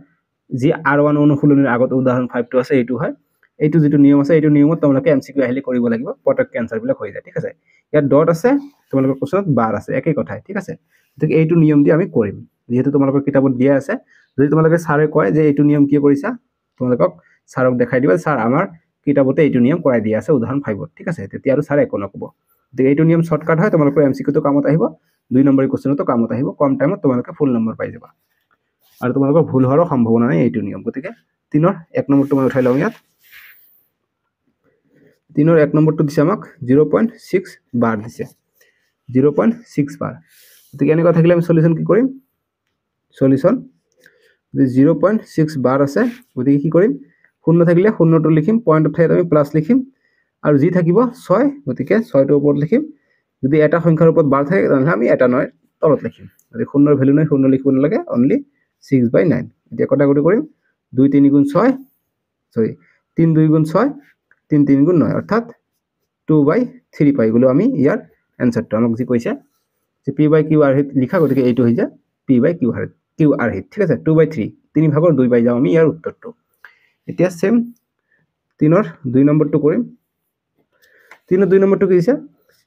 যি আৰ ওৱান অনুশীলনীৰ আগত উদাহৰণ ফাইভটো আছে এইটো হয় এইটো যিটো নিয়ম আছে এইটো নিয়মত তোমালোকে এম চি কিউ আহিলে কৰিব লাগিব পটককৈ এনচাৰবিলাক হৈ যায় ঠিক আছে ইয়াত ডট আছে তোমালোকৰ কুৱেশ্যনত বাৰ আছে একেই কথাই ঠিক আছে গতিকে এইটো নিয়ম দি আমি কৰিম যিহেতু তোমালোকৰ কিতাপত দিয়া আছে যদি তোমালোকে ছাৰে কয় যে এইটো নিয়ম কি কৰিছা তোমালোকক ছাৰক দেখাই দিবা ছাৰ আমাৰ কিতাপতে এইটো নিয়ম কৰাই দিয়া আছে উদাহৰণ ফাইভত ঠিক আছে তেতিয়া আৰু ছাৰে একো নক'ব গতিকে এইটো নিয়ম শ্বৰ্টকাট হয় তোমালোকৰ এম চি কিউটো কামত আহিব দুই নম্বৰী কুৱেশ্যনতো কামত আহিব কম টাইমত তোমালোকে ফুল নম্বৰ পাই যাবা আৰু তোমালোকৰ ভুল হোৱাৰো সম্ভাৱনা নাই এইটো নিয়ম গতিকে তিনৰ এক নম্বৰটো মই উঠাই লওঁ ইয়াত তিনৰ এক নম্বৰটো দিছে আমাক জিৰ' পইণ্ট ছিক্স বাৰ দিছে জিৰ' পইণ্ট ছিক্স বাৰ গতিকে এনেকুৱা থাকিলে আমি চলিউশ্যন কি কৰিম solution zero' point six bar আছে গতিকে কি কৰিম শূন্য থাকিলে শূন্যটো লিখিম পইণ্টত থাকিলে আমি প্লাছ লিখিম আৰু যি থাকিব ছয় গতিকে ছয়টোৰ ওপৰত লিখিম যদি এটা সংখ্যাৰ ওপৰত বাৰ থাকে তেনেহ'লে আমি এটা নয় তলত লিখিম গতিকে শূন্যৰ ভেলু নহয় শূন্য লিখিব নালাগে অনলি ছিক্স বাই নাইন এতিয়া কটাকটি কৰিম দুই তিনি গুণ ছয় চৰি তিনি দুই গুণ ছয় তিনি তিনি গুণ নয় অৰ্থাৎ টু বাই থ্ৰী পাই গ'লোঁ আমি ইয়াৰ এনচাৰটো আমাক যি কৈছে যে পি বাই কিউ আৰ হিত লিখা গতিকে এইটো হৈ P by Q R Q R হিট ঠিক আছে টু বাই থ্ৰী তিনি ভাগৰ দুই পাই যাওঁ আমি ইয়াৰ উত্তৰটো এতিয়া ছেম তিনৰ দুই নম্বৰটো কৰিম তিনৰ দুই নম্বৰটো কি দিছে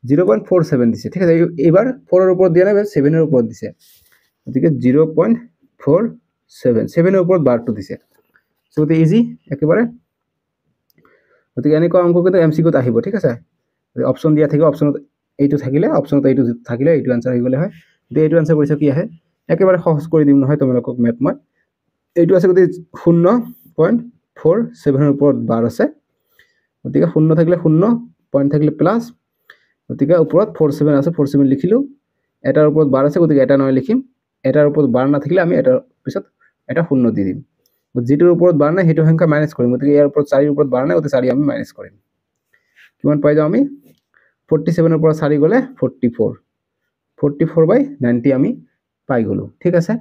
জিৰ' পইণ্ট ফ'ৰ ছেভেন দিছে ঠিক আছে এইবাৰ ফ'ৰৰ ওপৰত দিয়া নাই ছেভেনৰ ওপৰত দিছে গতিকে জিৰ' পইণ্ট ফ'ৰ ছেভেন ছেভেনৰ ওপৰত বাৰটো দিছে চ' ইজি একেবাৰে গতিকে এনেকুৱা অংক কিন্তু এম চি কুত আহিব ঠিক আছে অপশ্যন দিয়া থাকিব অপশ্যনত এইটো থাকিলে অপশ্যনত এইটো থাকিলে এইটো আনচাৰ আহিবলৈ হয় গতিকে এইটো আনচাৰ কৰিছে কি আহে একেবাৰে সহজ কৰি দিম নহয় তোমালোকক মেথ মই এইটো আছে গতিকে শূন্য পইণ্ট ফ'ৰ ছেভেনৰ ওপৰত বাৰ আছে গতিকে শূন্য থাকিলে শূন্য পইণ্ট থাকিলে প্লাছ গতিকে ওপৰত ফ'ৰ ছেভেন আছে ফ'ৰ ছেভেন লিখিলোঁ এটাৰ ওপৰত বাৰ আছে গতিকে এটা নহয় লিখিম এটাৰ ওপৰত বাৰ নাথাকিলে আমি এটাৰ পিছত এটা শূন্য দি দিম যিটোৰ ওপৰত বাৰ নাই সেইটো সংখ্যা মাইনাছ কৰিম গতিকে ইয়াৰ ওপৰত চাৰিৰ ওপৰত বাৰ নাই গতিকে চাৰি আমি মাইনাছ কৰিম কিমান পাই যাওঁ আমি ফৰ্টি ছেভেনৰ পৰা চাৰি গ'লে forty four forty four by ninety আমি পাই গলো ঠিক আছে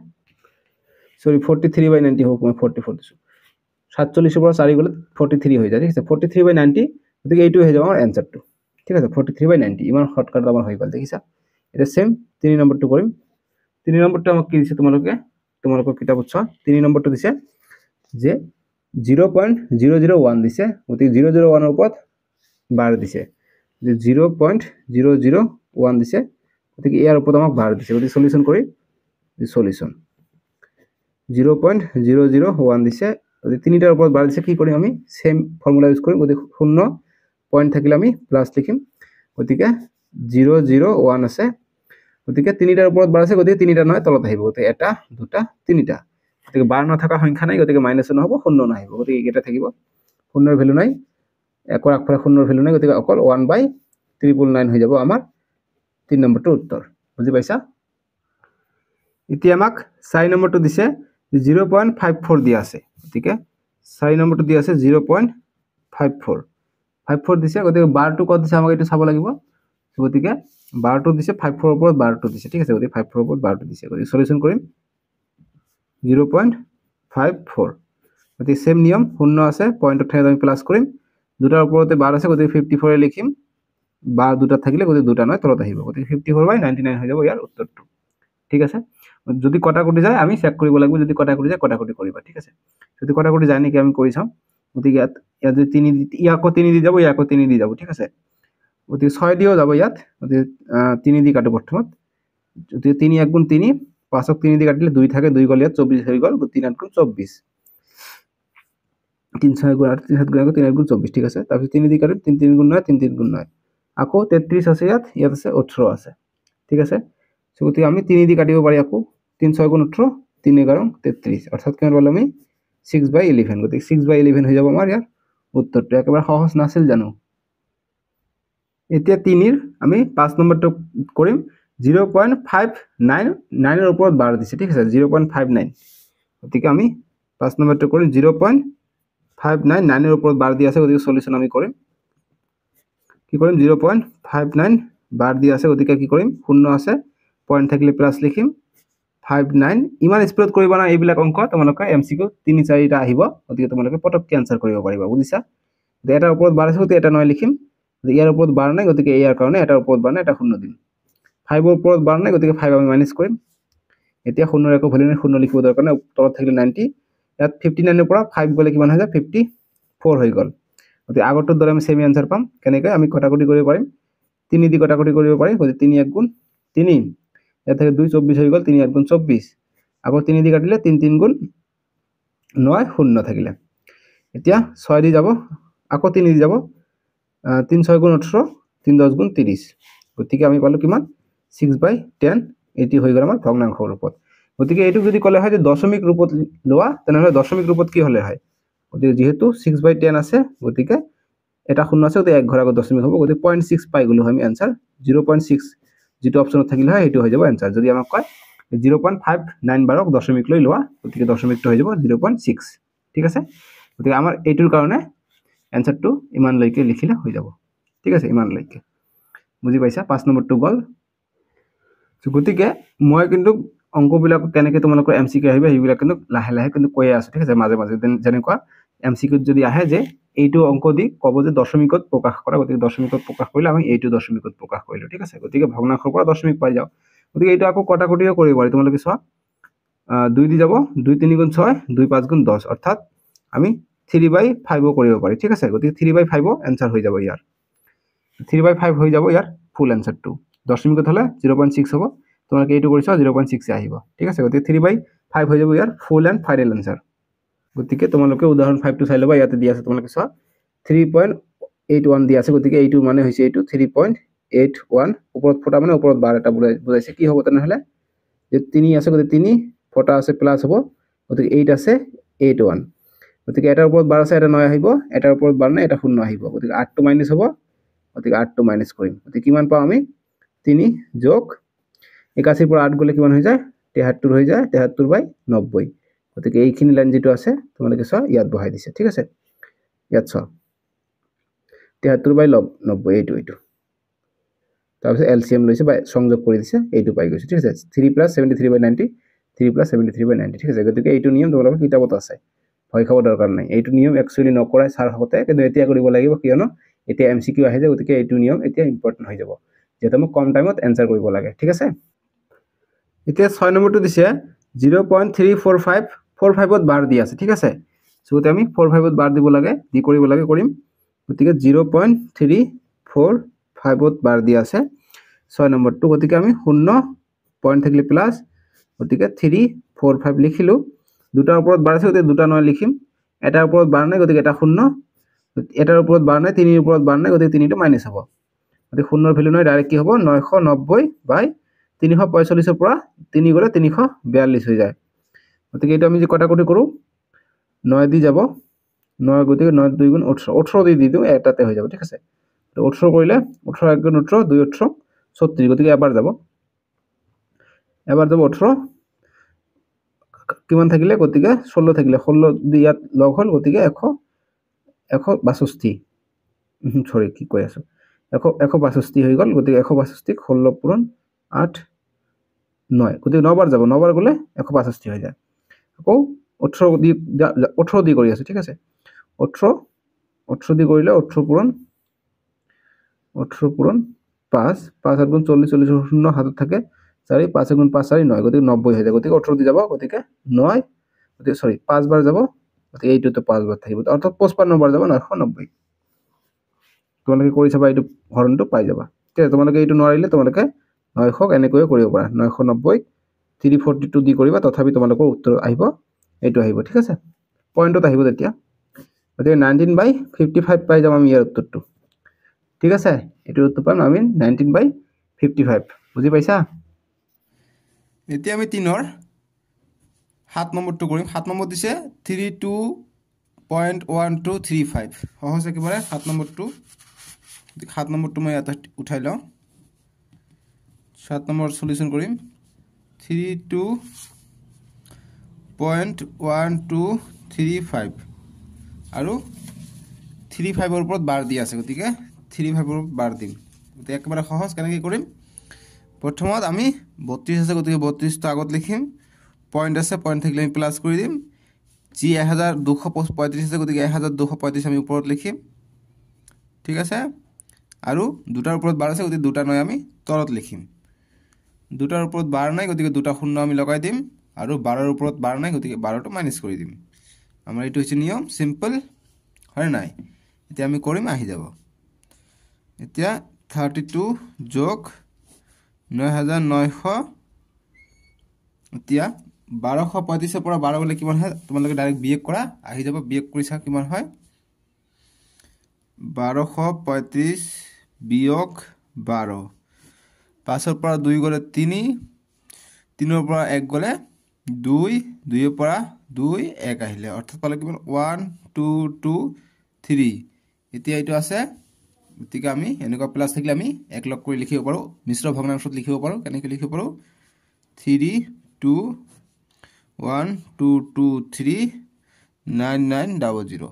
চৰি ফৰ্টি থ্ৰী বাই নাইণ্টি হওক মই ফৰ্টি ফ'ৰ দিছোঁ সাতচল্লিছৰ পৰা চাৰি গ'লে ফৰ্টি থ্ৰী হৈ যায় ঠিক আছে ফৰ্টি থ্ৰী বাই নাইণ্টি গতিকে এইটো হৈ যাব আমাৰ এনচাৰটো ঠিক আছে ফৰ্টি থ্ৰী বাই নাইণ্টি ইমান শৰ্টকাট আমাৰ হৈ গ'ল দেখিছা এতিয়া ছেম তিনি নম্বৰটো কৰিম তিনি নম্বৰটো আমাক কি দিছে তোমালোকে তোমালোকৰ কিতাপত চোৱা তিনি নম্বৰটো দিছে যে zero' point zero' zero' one দিছে গতিকে জিৰ' জিৰ' ওৱানৰ ওপৰত বাৰ দিছে zero' point zero' zero' one দিছে গতিকে ইয়াৰ ওপৰত আমাক বাৰ দিছে গতিকে চলিউশ্যন কৰি ৰিচলিউশ্যন zero' point zero' zero' one দিছে গতিকে তিনিটাৰ ওপৰত বাৰ দিছে কি কৰিম আমি চেম ফৰ্মুলা ইউজ কৰিম গতিকে শূন্য পইণ্ট থাকিলে আমি প্লাছ লিখিম গতিকে জিৰ' জিৰ' ওৱান আছে গতিকে তিনিটাৰ ওপৰত বাৰ আছে গতিকে তিনিটা নহয় তলত আহিব গতিকে এটা দুটা তিনিটা গতিকে বাৰ নথকা সংখ্যা নাই গতিকে মাইনাছো নহ'ব শূন্য নাহিব গতিকে এইকেইটা থাকিব শূন্যৰ ভেলু নাই একৰ আগফালে শূন্যৰ ভেলু নাই গতিকে অকল ওৱান বাই ট্ৰিপল নাইন হৈ যাব আমাৰ তিনি নম্বৰটো উত্তৰ বুজি পাইছা इतना आम सारी नम्बर तो दिखे जिरो पॉइंट फाइव फोर दी आसे गति के नम्बर तो दी आसे zero point five four five four दिखे गति के बार टू कैसे आम चाह लगे सो गति के बार टू दिखे फाइव फोर ऊपर बार टू दिखे ठीक है गति फाइव फोर ऊपर बार टू दिखे गति सल्यूशन करम जिरो पॉइंट फाइव फोर गति सेम नियम शून्य आज पॉइंट ठाकुर प्लास करम दूटार ऊपर बार आस गए फिफ्टी फोरे लिखीम बार दूटा थकिले गए दूटा नए तलत गए fifty four by ninety nine हो जाए यार उत्तर तो ठीक है যদি কটাকুটি যায় আমি চেক করব লাগবে যদি কটাকুটি যায় কটাকুটি করবা ঠিক আছে যদি কটাকুটি যায় নাকি আমি করে চাও গতি ইয়াকো তিন দি যাব ইয়াকো তিন দি যাব ঠিক আছে গতি ছয় দিও যাব ইয়াত গতি তিন দি কাটো প্রথমত যদি তিন এক গুণ তিন পাঁচক তিন দি কাটলে দুই থাকে দুই গল ইয়াত চব্বিশ হয়ে গেল তিন আট গুণ চব্বিশ তিন ছয় গুণ আট তিন সাত গুণ আকো তিন আট গুণ চব্বিশ ঠিক আছে তারপর তিন দি কাটো তিন তিন গুণ নয় তিন তিন গুণ নয় আকো তেত্রিশ আছে ইয়াত ইয়াত আছে ওঠেরো আছে ঠিক আছে গতি আমি তিন দি কাটিব পারি আকো তিন ছয় গুণ ওঠৰ তিনি এগারো তেত্রিশ অর্থাৎ কিমান পালো আমি সিক্স বাই ইলেভেন গতি সিক্স বাই ইলেভেন হয়ে যাব আমার ইয়ার উত্তরটি একবার সহজ নাছিল জানো এতিয়া তিনির আমি পাঁচ নম্বরটা করিম জিরো পয়েন্ট ফাইভ নাইন নাইনের উপর বার দিছে ঠিক আছে জিরো পয়েন্ট ফাইভ নাইন গতি আমি পাঁচ নম্বরটা করিম জিরো পয়েন্ট ফাইভ নাইন নাইনের উপর বার দিয়ে আছে গতি সলিউশন আমি করিম কি করিম zero point five nine bar দিয়ে আছে গতি কি করিম শূন্য আছে পয়েন্ট থাকলে প্লাস লিখিম ফাইভ নাইন ইমান স্পীডত কৰিবা নাই এইবিলাক অংক তোমালোকে এম চি কিউ তিনি চাৰিটা আহিব গতিকে তোমালোকে পটককৈ আনচাৰ কৰিব পাৰিবা বুজিছা গতিকে এটাৰ ওপৰত বাৰ আছে গতিকে এটা নাই লিখিম ইয়াৰ ওপৰত বাৰ নাই গতিকে ইয়াৰ কাৰণে এটাৰ ওপৰত বাৰ নাই এটা শূন্য দিম ফাইভৰ ওপৰত বাৰ নাই গতিকে ফাইভ আমি মাইনাছ কৰিম এতিয়া শূন্যৰে একো ভুলি নাই শূন্য লিখিব দৰকাৰ নাই তলত থাকিলে নাইণ্টি ইয়াত ফিফটি নাইনৰ পৰা ফাইভ গ'লে কিমান হৈ যায় ফিফটি ফ'ৰ হৈ গ'ল গতিকে আগৰটোৰ দৰে আমি চেমি আনচাৰ পাম কেনেকৈ আমি কটাকটি কৰিব পাৰিম তিনি দি কটাকটি কৰিব পাৰিম গতিকে তিনি এক গুণ তিনি ইয়াত থাকে দুই চৌব্বিছ হৈ গ'ল তিনি আঠ গুণ চৌব্বিছ আকৌ তিনি দি কাটিলে তিনি তিনি গুণ নয় শূন্য থাকিলে এতিয়া ছয় দি যাব আকৌ তিনি দি যাব তিনি ছয় গুণ ওঠৰ তিনি দহ গুণ ত্ৰিছ গতিকে আমি পালোঁ কিমান ছিক্স বাই টেন এইটি হৈ গ'ল আমাৰ ভগ্নাংশৰ ৰূপত গতিকে এইটোক যদি ক'লে হয় যে দশমিক ৰূপত লোৱা তেনেহ'লে দশমিক ৰূপত কি হ'লে হয় গতিকে যিহেতু ছিক্স বাই টেন আছে গতিকে এটা শূন্য আছে গতিকে এক ঘৰ আগত দশমিক হ'ব গতিকে পইণ্ট ছিক্স পাই গ'লোঁ হয় আমি এনচাৰ জিৰ' পইণ্ট ছিক্স যিটো অপশ্যনত থাকিলে হয় সেইটো হৈ যাব এনচাৰ যদি আমাক কয় জিৰ' পইণ্ট ফাইভ নাইন বাৰক দশমিক লৈ লোৱা গতিকে দশমিকটো হৈ যাব জিৰ' পইণ্ট ছিক্স ঠিক আছে গতিকে আমাৰ এইটোৰ কাৰণে এনচাৰটো ইমানলৈকে লিখিলে হৈ যাব ঠিক আছে ইমানলৈকে বুজি পাইছা পাঁচ নম্বৰটো গ'ল গতিকে মই কিন্তু অংকবিলাক কেনেকৈ তোমালোকৰ এম চি কে আহিব সেইবিলাক কিন্তু লাহে লাহে কিন্তু কৈয়ে আছোঁ ঠিক আছে মাজে মাজে যেনেকুৱা এম চি কিউত যদি আহে যে এইটো অংক দি কব যে দশমিকত প্রকাশ করা গতি দশমিকত প্রকাশ করলে আমি এইটো দশমিকত প্রকাশ করল ঠিক আছে গতি ভগ্নাংশের পর দশমিক পাই যাও গতি এই আকো কটা কটিও করব তোমালে চা দুই দি যাব দুই তিন গুণ ছয় দুই পাঁচ গুণ দশ অর্থাৎ আমি থ্রি বাই ফাইভও করব ঠিক আছে গতি থ্রি বাই ফাইভও এনসার হয়ে যাব ইয়ার থ্রি বাই ফাইভ হয়ে যাব ইয়ার ফুল এনসারটু দশমিকত হলে জিরো পয়েন্ট সিক্স হব তোমাকে এইটু করেছ জিরো পয়েন্ট সিক্সে আসবে ঠিক আছে গতি থ্রি বাই ফাইভ হয়ে যাব ইয়ার ফুল অ্যান্ড ফাইনাল এনসার গতিকে তোমালোকে উদাহৰণ ফাইভটো চাই ল'বা ইয়াতে দিয়া আছে তোমালোকে চোৱা থ্ৰী পইণ্ট এইট ওৱান দিয়া আছে গতিকে এইটো মানে হৈছে এইটো থ্ৰী পইণ্ট এইট ওৱান ওপৰত ফটা মানে ওপৰত বাৰ এটা বুজাই বুজাইছে কি হ'ব তেনেহ'লে যে তিনি আছে গতিকে তিনি ফটা আছে প্লাছ হ'ব গতিকে এইট আছে এইট ওৱান গতিকে এটাৰ ওপৰত বাৰ আছে এটা নয় আহিব এটাৰ ওপৰত বাৰ নাই এটা শূন্য আহিব গতিকে আঠটো মাইনাছ হ'ব গতিকে আঠটো মাইনাছ কৰিম গতিকে কিমান পাওঁ আমি তিনি যোগ একাশীৰ পৰা আঠ গ'লে কিমান হৈ যায় তেহাত্তৰ হৈ যায় তেহাত্তৰ বাই নব্বৈ গতিকে এইখিনি লাইন যিটো আছে তোমালোকে চোৱা ইয়াত বহাই দিছে ঠিক আছে ইয়াত চোৱা তিয়াত্তৰ বাই লগ নব্বৈ এইটো এইটো তাৰপিছত এল চি এম লৈছে বা সংযোগ কৰি দিছে এইটো পাই গৈছে ঠিক আছে three plus seventy three by ninety three plus seventy three by ninety ঠিক আছে গতিকে এইটো নিয়ম তোমালোকৰ কিতাপত আছে ভয় খাব দৰকাৰ নাই এইটো নিয়ম একচুৱেলি নকৰাই ছাৰ ছাৰসকলে কিন্তু এতিয়া কৰিব লাগিব কিয়নো এতিয়া এম চি কিউ আহি যায় গতিকে এইটো নিয়ম এতিয়া ইম্পৰ্টেণ্ট হৈ যাব যিহেতু মোক কম টাইমত এনচাৰ কৰিব লাগে ঠিক আছে এতিয়া ছয় নম্বৰটো দিছে zero' point three four five four ফাইভত বাৰ দি আছে ঠিক আছে চ' গতিকে আমি ফ'ৰ ফাইভত বাৰ দিব লাগে দি কৰিব লাগে কৰিম গতিকে জিৰ' পইণ্ট থ্ৰী ফ'ৰ ফাইভত বাৰ দি আছে ছয় নম্বৰটো গতিকে আমি শূন্য পইণ্ট থাকিলে প্লাছ গতিকে থ্ৰী ফ'ৰ ফাইভ লিখিলোঁ দুটাৰ ওপৰত বাৰ আছে গতিকে দুটা নহয় লিখিম এটাৰ ওপৰত বাৰ নাই গতিকে এটা শূন্য এটাৰ ওপৰত বাৰ নাই তিনিৰ ওপৰত বাৰ নাই গতিকে তিনিটো মাইনাছ হ'ব গতিকে শূন্যৰ ভেলু নহয় ডাইৰেক্ট কি হ'ব নশ নব্বৈ বাই তিনিশ পঁয়চল্লিছৰ পৰা তিনি গ'লে তিনিশ বিয়াল্লিছ হৈ যায় গতিকে এইটো আমি যে কটাকটি কৰোঁ নয় দি যাব নয় গতিকে নয় দুই গুণ ওঠৰ ওঠৰ দি দি দিওঁ এটাতে হৈ যাব ঠিক আছে তো ওঠৰ কৰিলে ওঠৰ এক গুণ ওঠৰ দুই ওঠৰ ছত্ৰিছ গতিকে এবাৰ যাব এবাৰ যাব ওঠৰ কিমান থাকিলে গতিকে ষোল্ল থাকিলে ষোল্ল দি ইয়াত লগ হ'ল গতিকে এশ এশ বাষষ্ঠি চৰি কি কৈ আছোঁ এশ এশ বাষষ্ঠি হৈ গ'ল গতিকে এশ বাষষ্ঠিক ষোল্ল পূৰণ আঠ নয় গতিকে নবাৰ যাব নবাৰ গ'লে এশ বাষষ্ঠি হৈ যায় আকৌ ওঠৰ দি ওঠৰ দি কৰি আছোঁ ঠিক আছে ওঠৰ ওঠৰ দি কৰিলে ওঠৰ পূৰণ ওঠৰ পূৰণ পাঁচ পাঁচ আঠ গুণ চল্লিছ চল্লিছ শূন্য হাতত থাকে চাৰি পাঁচ এগুণ পাঁচ চাৰি নয় গতিকে নব্বৈ হৈ যায় গতিকে ওঠৰ দি যাব গতিকে নয় গতিকে চৰি পাঁচবাৰ যাব গতিকে এইটোতো পাঁচবাৰ থাকিব অৰ্থাৎ পঁচপন্নবাৰ যাব নশ নব্বৈ তোমালোকে কৰি চাবা এইটো হৰণটো পাই যাবা ঠিক আছে তোমালোকে এইটো নোৱাৰিলে তোমালোকে নশক এনেকৈয়ে কৰিব পাৰা নশ নব্বৈ থ্ৰী ফৰ্টি টু দি কৰিবা তথাপি তোমালোকৰ উত্তৰ আহিব এইটো আহিব ঠিক আছে পইণ্টত আহিব তেতিয়া গতিকে নাইণ্টিন বাই ফিফটি ফাইভ পাই যাম আমি ইয়াৰ উত্তৰটো ঠিক আছে এইটো উত্তৰ পাম আমি নাইনটিন বাই ফিফটি ফাইভ বুজি পাইছা এতিয়া আমি তিনৰ সাত নম্বৰটো কৰিম সাত নম্বৰ দিছে three two point one two three five সহজ একেবাৰে সাত নম্বৰটো সাত নম্বৰটো মই ইয়াতে উঠাই লওঁ সাত নম্বৰ চলিউশ্যন কৰিম three two point one two three five আৰু থ্ৰী ফাইভৰ ওপৰত বাৰ দি আছে গতিকে থ্ৰী ফাইভৰ বাৰ দিম গতিকে একেবাৰে সহজ কেনেকৈ কৰিম প্ৰথমত আমি বত্ৰিছ আছে গতিকে বত্ৰিছটো আগত লিখিম পইণ্ট আছে পইণ্ট থাকিলে আমি প্লাছ কৰি দিম যি এহেজাৰ দুশ পঁয়ত্ৰিছ আছে গতিকে এহেজাৰ দুশ পঁয়ত্ৰিছ আমি ওপৰত লিখিম ঠিক আছে আৰু দুটাৰ ওপৰত বাৰ আছে গতিকে দুটা নৈ আমি তলত লিখিম দুটাৰ ওপৰত বাৰ নাই গতিকে দুটা শূন্য আমি লগাই দিম আৰু বাৰৰ ওপৰত বাৰ নাই গতিকে বাৰটো মাইনাছ কৰি দিম আমাৰ এইটো হৈছে নিয়ম চিম্পল হয় নাই এতিয়া আমি কৰিম আহি যাব এতিয়া থাৰ্টি টু যোগ ন হাজাৰ নশ এতিয়া বাৰশ পঁয়ত্ৰিছৰ পৰা বাৰ বলে কিমান হয় তোমালে ডাইৰেক্ট বিয়োগ কৰা আহি যাব বিয়োগ কৰে চা কি হয় বাৰশ পঁয়ত্ৰিছ বিয়োগ বাৰ পাঁচৰ পৰা দুই গ'লে তিনি তিনিৰ পৰা এক গ'লে দুই দুইৰ পৰা দুই এক আহিলে অৰ্থাৎ পালে কিমান ওৱান টু টু থ্ৰী এতিয়া এইটো আছে গতিকে আমি এনেকুৱা প্লাছ থাকিলে আমি এক লগ কৰি লিখিব পাৰোঁ মিশ্ৰ ভগ্নাংশত লিখিব পাৰোঁ কেনেকৈ লিখিব পাৰোঁ three two one two two three nine nine double zero'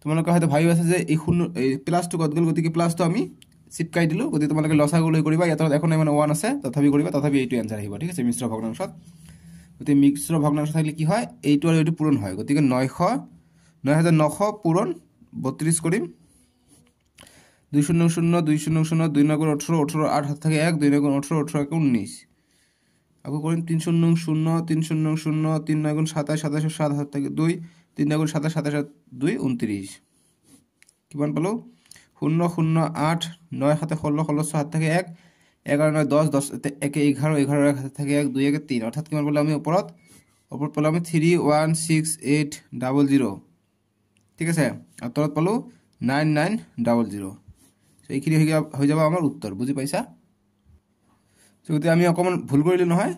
তোমালোকৰ হয়তো ভাবি আছা যে এই শূন্য এই প্লাছটো ক'ত গ'ল গতিকে প্লাছটো আমি চিপকাই দিলোঁ যদি তোমালোকে গুলো কৰিবা ইয়াত এখন মানে ওৱান আছে তথাপি কৰিবা তথাপি এইটো এনচাৰ আহিব ঠিক আছে মিশ্র ভগ্নাংশ গতিকে মিশ্র ভগ্নাংশ থাকিলে কি হয় এইটো আৰু এইটো পূৰণ হয় গতিকে নশ নয় হাজাৰ নশ পূৰণ বত্ৰিছ কৰিম দুই শূন্য শূন্য দুই শূন্য শূন্য দুই নগুণ অঠেরো অঠেরো আট হাত থেকে এক দুই নগুণ অঠেরো অঠেরো এক উনিশ আকৌ কৰিম তিন শূন্য শূন্য তিন শূন্য শূন্য তিন নগুণ সাতাশ সাতাইশ সাত হাত থেকে দুই তিন নগুণ সাতাশ সাত দুই ঊনত্ৰিছ কিমান পালোঁ শূন্য শূন্য আঠ নয় সাতে ষোল্ল ষোল্ল ছয় সাত থাকে এক এগারো নয় দশ দশ একে এঘাৰ এঘাৰ এক সাত থাকে এক দুই একে তিন অৰ্থাৎ কিমান পেলাম আমি ওপৰত ওপৰত পালোঁ আমি three one six eight double zero' ঠিক আছে আৰু তলত পালোঁ nine nine double zero' so' এইখিনি হৈ যাব আমাৰ উত্তৰ বুজি পাইছা চ' গতিকে আমি অকণমান ভুল কৰিলোঁ নহয়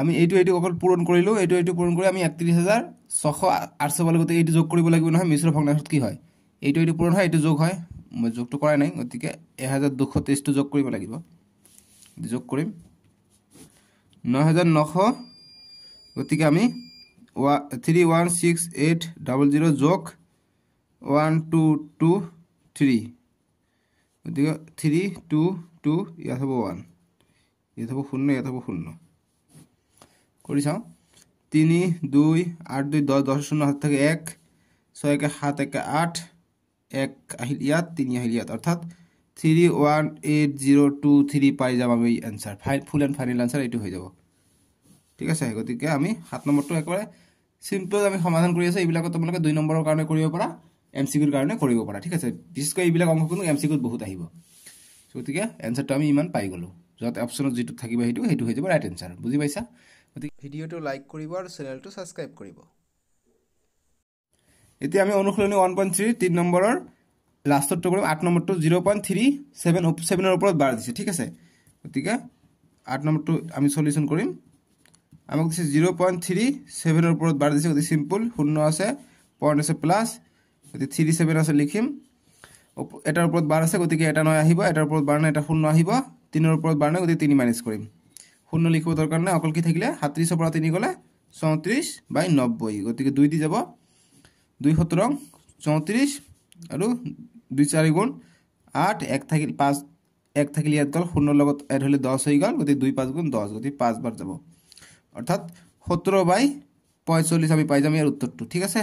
আমি এইটো এইটো অকল পূৰণ কৰিলোঁ এইটো এইটো পূৰণ কৰি আমি একত্ৰিছ হাজাৰ ছশ আটশো পালো গতি এইটা যোগ লাগিব নহয় মিশ্ৰ ভগ্নাংশ কি হয় এইটো এইটো পূৰণ হয় এইটো যোগ হয় মই যোগটো কৰাই নাই গতিকে এহেজাৰ দুশ তেইছটো যোগ কৰিব লাগিব যোগ কৰিম ন হেজাৰ নশ গতিকে আমি ওৱা three one six eight double zero' যোগ ওৱান টু টু থ্ৰী গতিকে থ্ৰী টু টু ইয়াত হ'ব ওৱান ইয়াত হ'ব শূন্য ইয়াত হ'ব শূন্য কৰি চাওঁ তিনি দুই আঠ দুই দহ দহ শূন্য হাত থাকে এক ছয় একে সাত একে আঠ এক আহিল ইয়াত তিনি আহিল ইয়াত অৰ্থাৎ three one eight zero' two three পাই যাম আমি answer fine full and final answer এইটো হৈ যাব ঠিক আছে গতিকে আমি সাত নম্বৰটো একেবাৰে চিম্পল আমি সমাধান কৰি আছোঁ এইবিলাকত তোমালোকে দুই নম্বৰৰ কাৰণে কৰিব পাৰা এম চি কিউৰ কাৰণে কৰিব পাৰা ঠিক আছে বিশেষকৈ এইবিলাক অংশ কিন্তু এম চি কিউত বহুত আহিব গতিকে এনচাৰটো আমি ইমান পাই গ'লোঁ য'ত অপশ্যনত যিটো থাকিব সেইটো সেইটো হৈ যাব ৰাইট এনচাৰ বুজি পাইছা গতিকে ভিডিঅ'টো লাইক কৰিব আৰু চেনেলটো ছাবস্ক্ৰাইব কৰিব এতিয়া আমি অনুশীলনী ওৱান পইণ্ট থ্ৰী তিনি নম্বৰৰ লাষ্টতটো কৰিম আঠ নম্বৰটো জিৰ' পইণ্ট থ্ৰী ছেভেন ছেভেনৰ ওপৰত বাৰ দিছে ঠিক আছে গতিকে আঠ নম্বৰটো আমি চলিউশ্যন কৰিম আমাক দিছে জিৰ' পইণ্ট থ্ৰী ছেভেনৰ ওপৰত বাৰ দিছে গতিকে চিম্পুল শূন্য আছে পইণ্ট আছে প্লাছ গতিকে থ্ৰী ছেভেন আছে লিখিম এটাৰ ওপৰত বাৰ আছে গতিকে এটা নয় আহিব এটাৰ ওপৰত বাৰ নাই এটা শূন্য আহিব তিনিৰ ওপৰত বাৰ নাই গতিকে তিনি মাইনাচ কৰিম শূন্য লিখিব দৰকাৰ নাই অকল কি থাকিলে সাতত্ৰিছৰ পৰা তিনি গ'লে চৌত্ৰিছ বাই নব্বৈ গতিকে দুই দি যাব দুই সতরং চৌত্রিছ আৰু দুই চাৰি গুণ আঠ এক থাকিল পাঁচ এক থাকিলে ইয়াত গ'ল শূন্যৰ লগত এড হ'লে দহ হৈ গ'ল গতিকে দুই পাঁচ গুণ দহ গতিকে পাঁচবাৰ যাব অৰ্থাৎ সোতৰ বাই পঁয়চল্লিছ আমি পাই যাম ইয়াৰ উত্তৰটো ঠিক আছে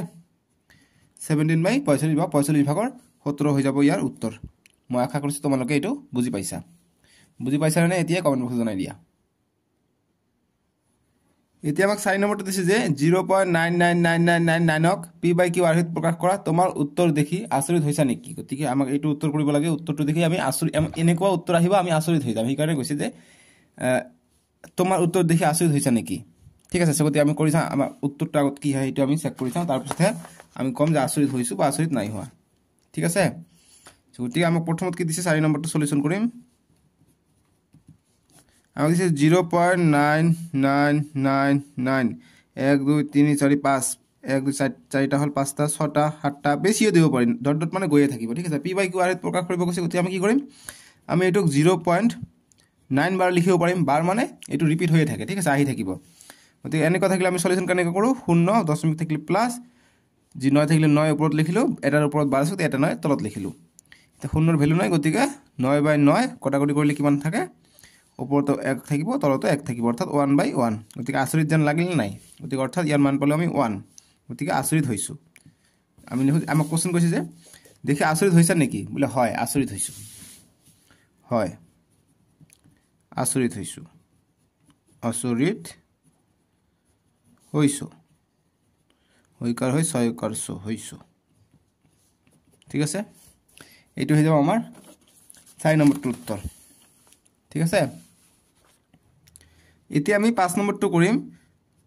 ছেভেণ্টিন বাই পঁয়চল্লিছ বা পঁয়চল্লিছ ভাগৰ সোতৰ হৈ যাব ইয়াৰ উত্তৰ মই আশা কৰিছোঁ তোমালোকে এইটো বুজি পাইছা বুজি পাইছানে এতিয়া কমেণ্ট বক্সত জনাই দিয়া এতিয়া আমাক চাৰি নম্বৰটো দিছে যে zero' point nine nine nine nine nine নাইনক পি বাই কিউ আৰ্হিত প্ৰকাশ কৰা তোমাৰ উত্তৰ দেখি আচৰিত হৈছে নেকি গতিকে আমাক এইটো উত্তৰ কৰিব লাগে উত্তৰটো দেখি আমি আচৰিত এনেকুৱা উত্তৰ আহিব আমি আচৰিত হৈ যাম সেইকাৰণে কৈছে যে তোমাৰ উত্তৰ দেখি আচৰিত হৈছে নেকি ঠিক আছে চবতে আমি কৰি চাওঁ আমাৰ উত্তৰটো আগত কি হয় সেইটো আমি চেক কৰি চাওঁ তাৰপিছতহে আমি ক'ম যে আচৰিত হৈছোঁ বা আচৰিত নাই হোৱা ঠিক আছে গতিকে আমাক প্ৰথমত কি দিছে চাৰি নম্বৰটো চলিউশ্যন কৰিম আমাক দিছে zero' point nine nine nine nine এক দুই তিনি চাৰি পাঁচ এক দুই চাৰি চাৰিটা হ'ল পাঁচটা ছটা সাতটা বেছিও দিব পাৰিম দৰ দত মানে গৈয়ে থাকিব ঠিক আছে পি বাই কিউ আৰ এত প্ৰকাশ কৰিব গৈছে গতিকে আমি কি কৰিম আমি এইটোক জিৰ' পইণ্ট নাইন বাৰ লিখিব পাৰিম বাৰ মানে এইটো ৰিপিট হৈয়ে থাকে ঠিক আছে আহি থাকিব গতিকে এনেকুৱা থাকিলে আমি চলিউশ্যন কেনেকৈ কৰোঁ শূন্য দশমিক থাকিলে প্লাছ যি নয় থাকিলে নয় ওপৰত লিখিলোঁ এটাৰ ওপৰত বাৰ আছে এটা নয় তলত লিখিলোঁ এতিয়া শূন্যৰ ভেলু নাই গতিকে নয় বাই নয় কটাকটি কৰিলে কিমান থাকে ওপৰতো এক থাকিব তলতো এক থাকিব অৰ্থাৎ ওৱান বাই ওৱান গতিকে আচৰিত যেন লাগিল নাই গতিকে অৰ্থাৎ ইয়াৰ মান পালোঁ আমি ওৱান গতিকে আচৰিত হৈছোঁ আমি আমাক কুৱেশ্যন কৈছে যে দেখি আচৰিত হৈছে নেকি বোলে হয় আচৰিত হৈছোঁ হয় আচৰিত হৈছোঁ আচৰিত হৈছোঁ হৈকাৰ হৈ ছয়কাৰ চ' হৈছোঁ ঠিক আছে এইটো হৈ যাব আমাৰ চাৰি নম্বৰটো উত্তৰ ঠিক আছে এতিয়া আমি পাঁচ নম্বৰটো কৰিম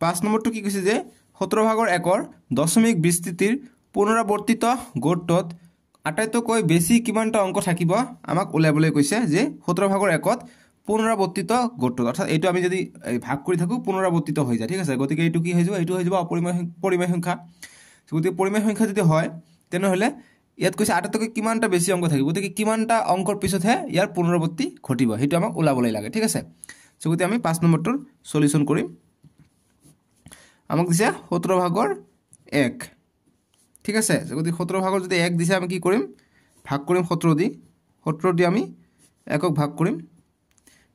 পাঁচ নম্বৰটো কি কৈছে যে সোতৰ ভাগৰ একৰ দশমিক বিস্তৃতিৰ পুনৰাৱৰ্তিত গোটটোত আটাইতকৈ বেছি কিমানটা অংক থাকিব আমাক ওলাবলৈ কৈছে যে সোতৰ ভাগৰ একত পুনৰাৱৰ্তিত গোটটোত অৰ্থাৎ এইটো আমি যদি ভাগ কৰি থাকোঁ পুনৰাৱৰ্তিত হৈ যায় ঠিক আছে গতিকে এইটো কি হৈ যাব এইটো হৈ যাব অপৰিমেয় পৰিমাণ সংখ্যা গতিকে পৰিমাণ সংখ্যা যদি হয় তেনেহ'লে ইয়াত কৈছে আটাইতকৈ কিমানটা বেছি অংক থাকিব গতিকে কিমানটা অংকৰ পিছতহে ইয়াৰ পুনৰাৱৰ্তি ঘটিব সেইটো আমাক ওলাবলৈ লাগে ঠিক আছে সো গতি আমি পাঁচ নম্বরটোর সলিউশন করি আমাক দিছে সতেরো ভাগর এক ঠিক আছে গতি সতেরো ভাগর যদি এক দিছে আমি কি করিম ভাগ করিম সতেরো দি সতেরো দি আমি একক ভাগ করিম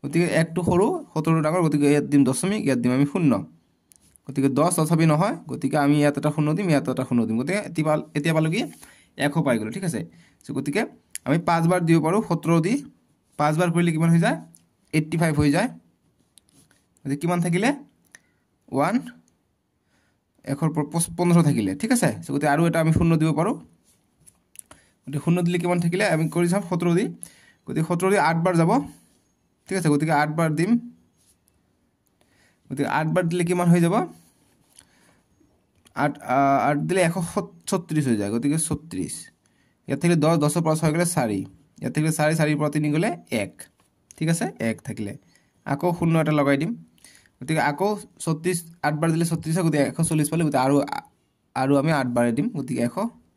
গতি একটু সরু সতেরো ডর গতি ইয়াত দিম দশমিক ইয়াত দিম আমি শূন্য গতি দশ তথাপি নহয় গতি আমি ইয়াত এটা শূন্য দিম ইয়াত এটা শূন্য দিম গতি এতিয়া পালো কি একশো পাই গেলো ঠিক আছে সো গতি আমি পাঁচবার দিব পারো সতেরো দি পাঁচবার করলে কিমান হয়ে যায় এইট্টি ফাইভ হয়ে যায় যে কিমান থাকিলে ওৱান এশৰ পৰা পোন্ধৰ থাকিলে ঠিক আছে গতিকে আৰু এটা আমি শূন্য দিব পাৰোঁ গতিকে শূন্য দিলে কিমান থাকিলে আমি কৰি চাম সোতৰ দি গতিকে সোতৰ দি আঠবাৰ যাব ঠিক আছে গতিকে আঠবাৰ দিম গতিকে আঠবাৰ দিলে কিমান হৈ যাব আঠ আঠ দিলে এশ ছত্ৰিছ হৈ যায় গতিকে ছত্ৰিছ ইয়াত থাকিলে দহ দহৰ পৰা ছয় গ'লে চাৰি ইয়াত থাকিলে চাৰি চাৰিৰ পৰা তিনি গ'লে এক ঠিক আছে এক থাকিলে আকৌ শূন্য এটা লগাই দিম গতিকে আকৌ ছত্ৰিছ আঠবাৰ দিলে ছত্ৰিছে গতিকে এশ চল্লিছ পালোঁ গতিকে আৰু আৰু আমি আঠবাৰে দিম গতিকে এশ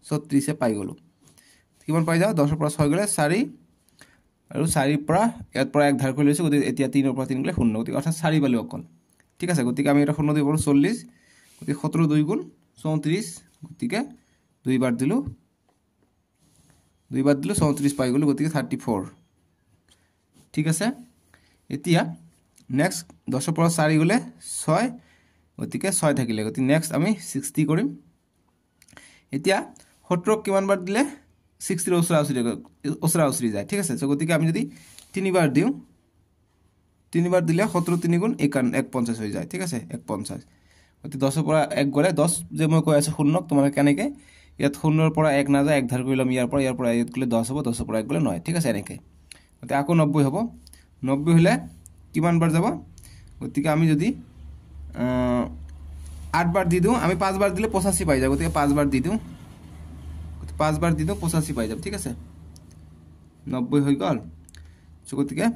ছত্ৰিছে পাই গ'লোঁ কিমান পাই যাওঁ দহৰ পৰা ছয় গ'লে চাৰি আৰু চাৰিৰ পৰা ইয়াৰ পৰা এক ধাৰ কৰি লৈছোঁ গতিকে এতিয়া তিনিৰ পৰা তিনি গ'লে শূন্য গতিকে অৰ্থাৎ চাৰি পালোঁ অকল ঠিক আছে গতিকে আমি এটা শূন্য দিব পাৰোঁ চল্লিছ গতিকে সোতৰ দুই গুণ চৌত্ৰিছ গতিকে দুইবাৰ দিলোঁ দুইবাৰ দিলোঁ চৌত্ৰিছ পাই গ'লোঁ গতিকে থাৰ্টি ফ'ৰ ঠিক আছে এতিয়া নেক্সট দহৰ পৰা চাৰি গ'লে ছয় গতিকে ছয় থাকিলে গতিকে নেক্সট আমি ছিক্সটি কৰিম এতিয়া সত্তৰক কিমানবাৰ দিলে ছিক্সটিৰ ওচৰা ওচৰি ওচৰা ওচৰি যায় ঠিক আছে চ' গতিকে আমি যদি তিনিবাৰ দিওঁ তিনিবাৰ দিলে সত্তৰ তিনিগুণ একান এক পঞ্চাছ হৈ যায় ঠিক আছে এক পঞ্চাছ গতিকে দহৰ পৰা এক গ'লে দহ যে মই কৈ আছোঁ শূন্যক তোমালোকে কেনেকৈ ইয়াত শূন্যৰ পৰা এক নাযায় এক ধাৰ কৰি ল'ম ইয়াৰ পৰা ইয়াৰ পৰা ইয়াত গ'লে দহ হ'ব দহৰ পৰা এক গ'লে নয় ঠিক আছে এনেকৈ গতিকে আকৌ নব্বৈ হ'ব নব্বৈ হ'লে কিমান বাৰ যাব গতিকে আমি যদি আঠবাৰ দি দিওঁ আমি পাঁচবাৰ দিলে পঁচাশী পাই যাওঁ গতিকে পাঁচবাৰ দি দিওঁ পাঁচবাৰ দি দিওঁ পঁচাশী পাই যাব ঠিক আছে নব্বৈ হৈ গ'ল চ' গতিকে